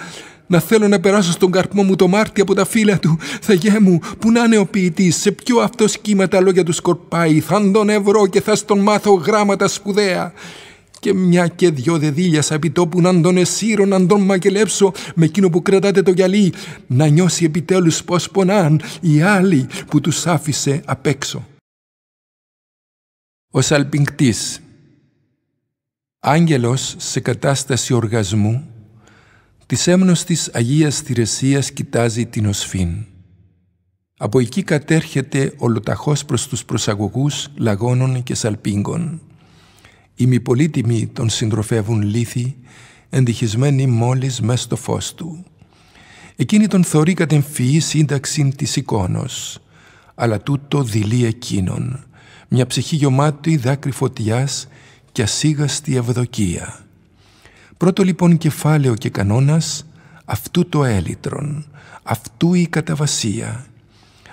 Να θέλω να περάσω στον καρπό μου το Μάρτι από τα φύλλα του. Θα μου, που να είναι ο ποιητής, σε ποιο αυτό σχήμα τα λόγια του σκορπάει. Θα τον ευρώ και θα στον μάθω γράμματα σπουδαία και μια και δυο δεδίλια επί επιτόπου να τον εσύρω, να τον μακελέψω με εκείνο που κρατάτε το γυαλί, να νιώσει επιτέλους πως πονάν οι άλλοι που τους άφησε απ' έξω. Ο Σαλπιγκτής Άγγελος σε κατάσταση οργασμού της της Αγίας Θηρεσίας κοιτάζει την οσφήν. Από εκεί κατέρχεται ολοταχώς προς τους προσαγωγούς λαγώνων και σαλπίγκων. Οι μη πολύτιμοι τον συντροφεύουν λύθη, εντυχισμένοι μόλις μες στο φως του. Εκείνη τον θωρεί κατεμφυή σύνταξη της εικόνος, αλλά τούτο δειλεί εκείνον, μια ψυχή γεμάτη δάκρυ φωτιάς και ασίγαστη ευδοκία. Πρώτο λοιπόν κεφάλαιο και κανόνας, αυτού το έλυτρον, αυτού η καταβασία,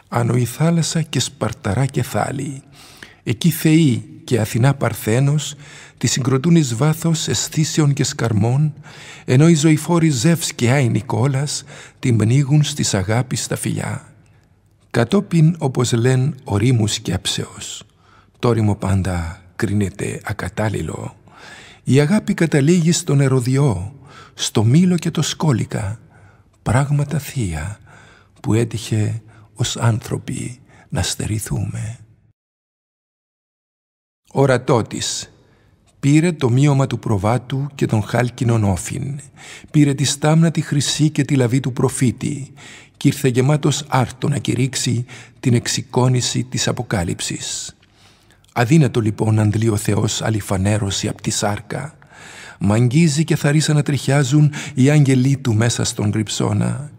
άνω η θάλασσα και σπαρταρά κεφάλι. Εκεί θεοί και Αθηνά Παρθένος τη συγκροτούν εις βάθος αισθήσεων και σκαρμών, ενώ οι ζωηφόροι Ζεύς και Άι Νικόλας την πνίγουν στις αγάπης στα φιλιά. Κατόπιν, όπως λένε, και το Τόριμο πάντα κρίνεται ακατάλληλο. Η αγάπη καταλήγει στον ερωδιό, στο μήλο και το σκόλικα, πράγματα θεία που έτυχε ως άνθρωποι να στερηθούμε ορατό Πήρε το μείωμα του προβάτου και τον χάλκινον όφιν. Πήρε τη στάμνα τη χρυσή και τη λαβή του προφήτη και ήρθε γεμάτος άρτο να κηρύξει την εξοικόνηση της αποκάλυψης. Αδύνατο λοιπόν αντλεί ο Θεός αληφανέρωση απ' τη σάρκα. Μ' και θαρίσα να τριχιάζουν οι άγγελοι του μέσα στον κρυψώνα.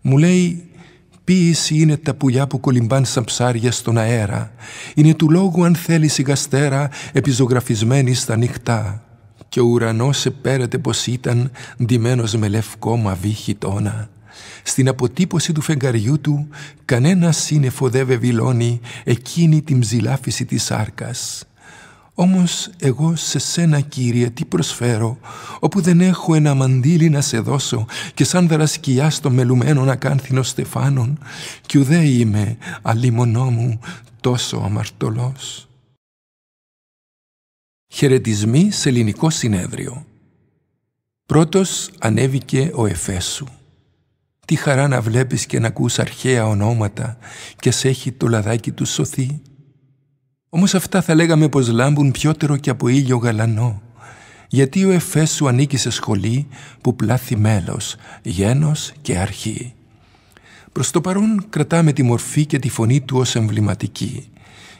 Μου λέει Ποιήση είναι τα πουλιά που κολυμπάν σαν ψάρια στον αέρα. Είναι του λόγου αν θέλει η γαστέρα επιζωγραφισμένη στα νυχτά. Και ο ουρανός επέρατε πως ήταν ντυμένος με λευκό μαβί χιτώνα. Στην αποτύπωση του φεγγαριού του κανένας σύννεφο δεν βεβηλώνει εκείνη την ψηλάφιση της σάρκας. Όμως εγώ σε σένα Κύριε τι προσφέρω, όπου δεν έχω ένα μαντίλι να σε δώσω και σαν δρασκιά στο μελουμένον ακάνθινο στεφάνων κι ουδέ είμαι αλίμονό μου τόσο αμαρτωλός. Χαιρετισμοί σε ελληνικό συνέδριο Πρώτος ανέβηκε ο Εφέσου. Τι χαρά να βλέπεις και να ακούς αρχαία ονόματα και σε έχει το λαδάκι του σωθεί όμως αυτά θα λέγαμε πως λάμπουν πιότερο και από ήλιο γαλανό, γιατί ο Εφέσου ανήκει σε σχολή που πλάθει μέλος, γένος και αρχή. Προς το παρόν κρατάμε τη μορφή και τη φωνή του ως εμβληματική,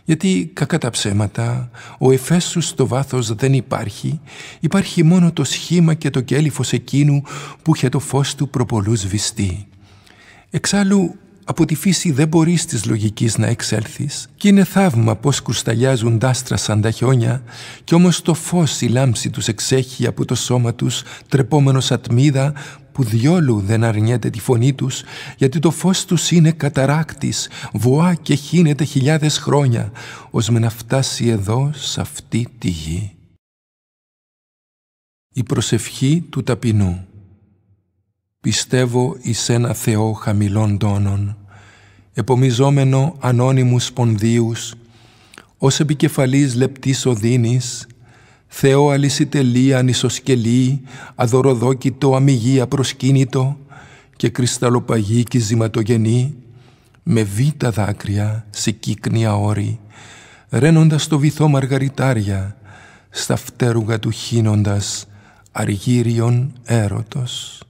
γιατί κακά τα ψέματα, ο Εφέσου στο βάθος δεν υπάρχει, υπάρχει μόνο το σχήμα και το κέλυφος εκείνου που είχε το φως του προπολούς σβηστεί. Εξάλλου από τη φύση δεν μπορείς της λογικής να εξέλθεις και είναι θαύμα πως κρουσταλιάζουν τάστρα σαν τα χιόνια κι όμως το φως η λάμψη τους εξέχει από το σώμα τους τρεπόμενος ατμίδα που διόλου δεν αρνιέται τη φωνή τους γιατί το φως τους είναι καταράκτης, βοά και χύνεται χιλιάδες χρόνια με να φτάσει εδώ σε αυτή τη γη. Η προσευχή του ταπεινού πιστεύω εις ένα Θεό χαμηλών τόνων, επομιζόμενο ανώνυμους πονδίους, ως επικεφαλής λεπτής οδύνης, Θεό αλυσιτελή ανισοσκελή, αδωροδόκητο αμυγή, προσκύνητο και κρυσταλλοπαγή ζυματογενή, με βήτα δάκρυα σε κύκνια όρη, ρένοντας το βυθό μαργαριτάρια, στα φτέρουγα του χύνοντας αργύριον έρωτος.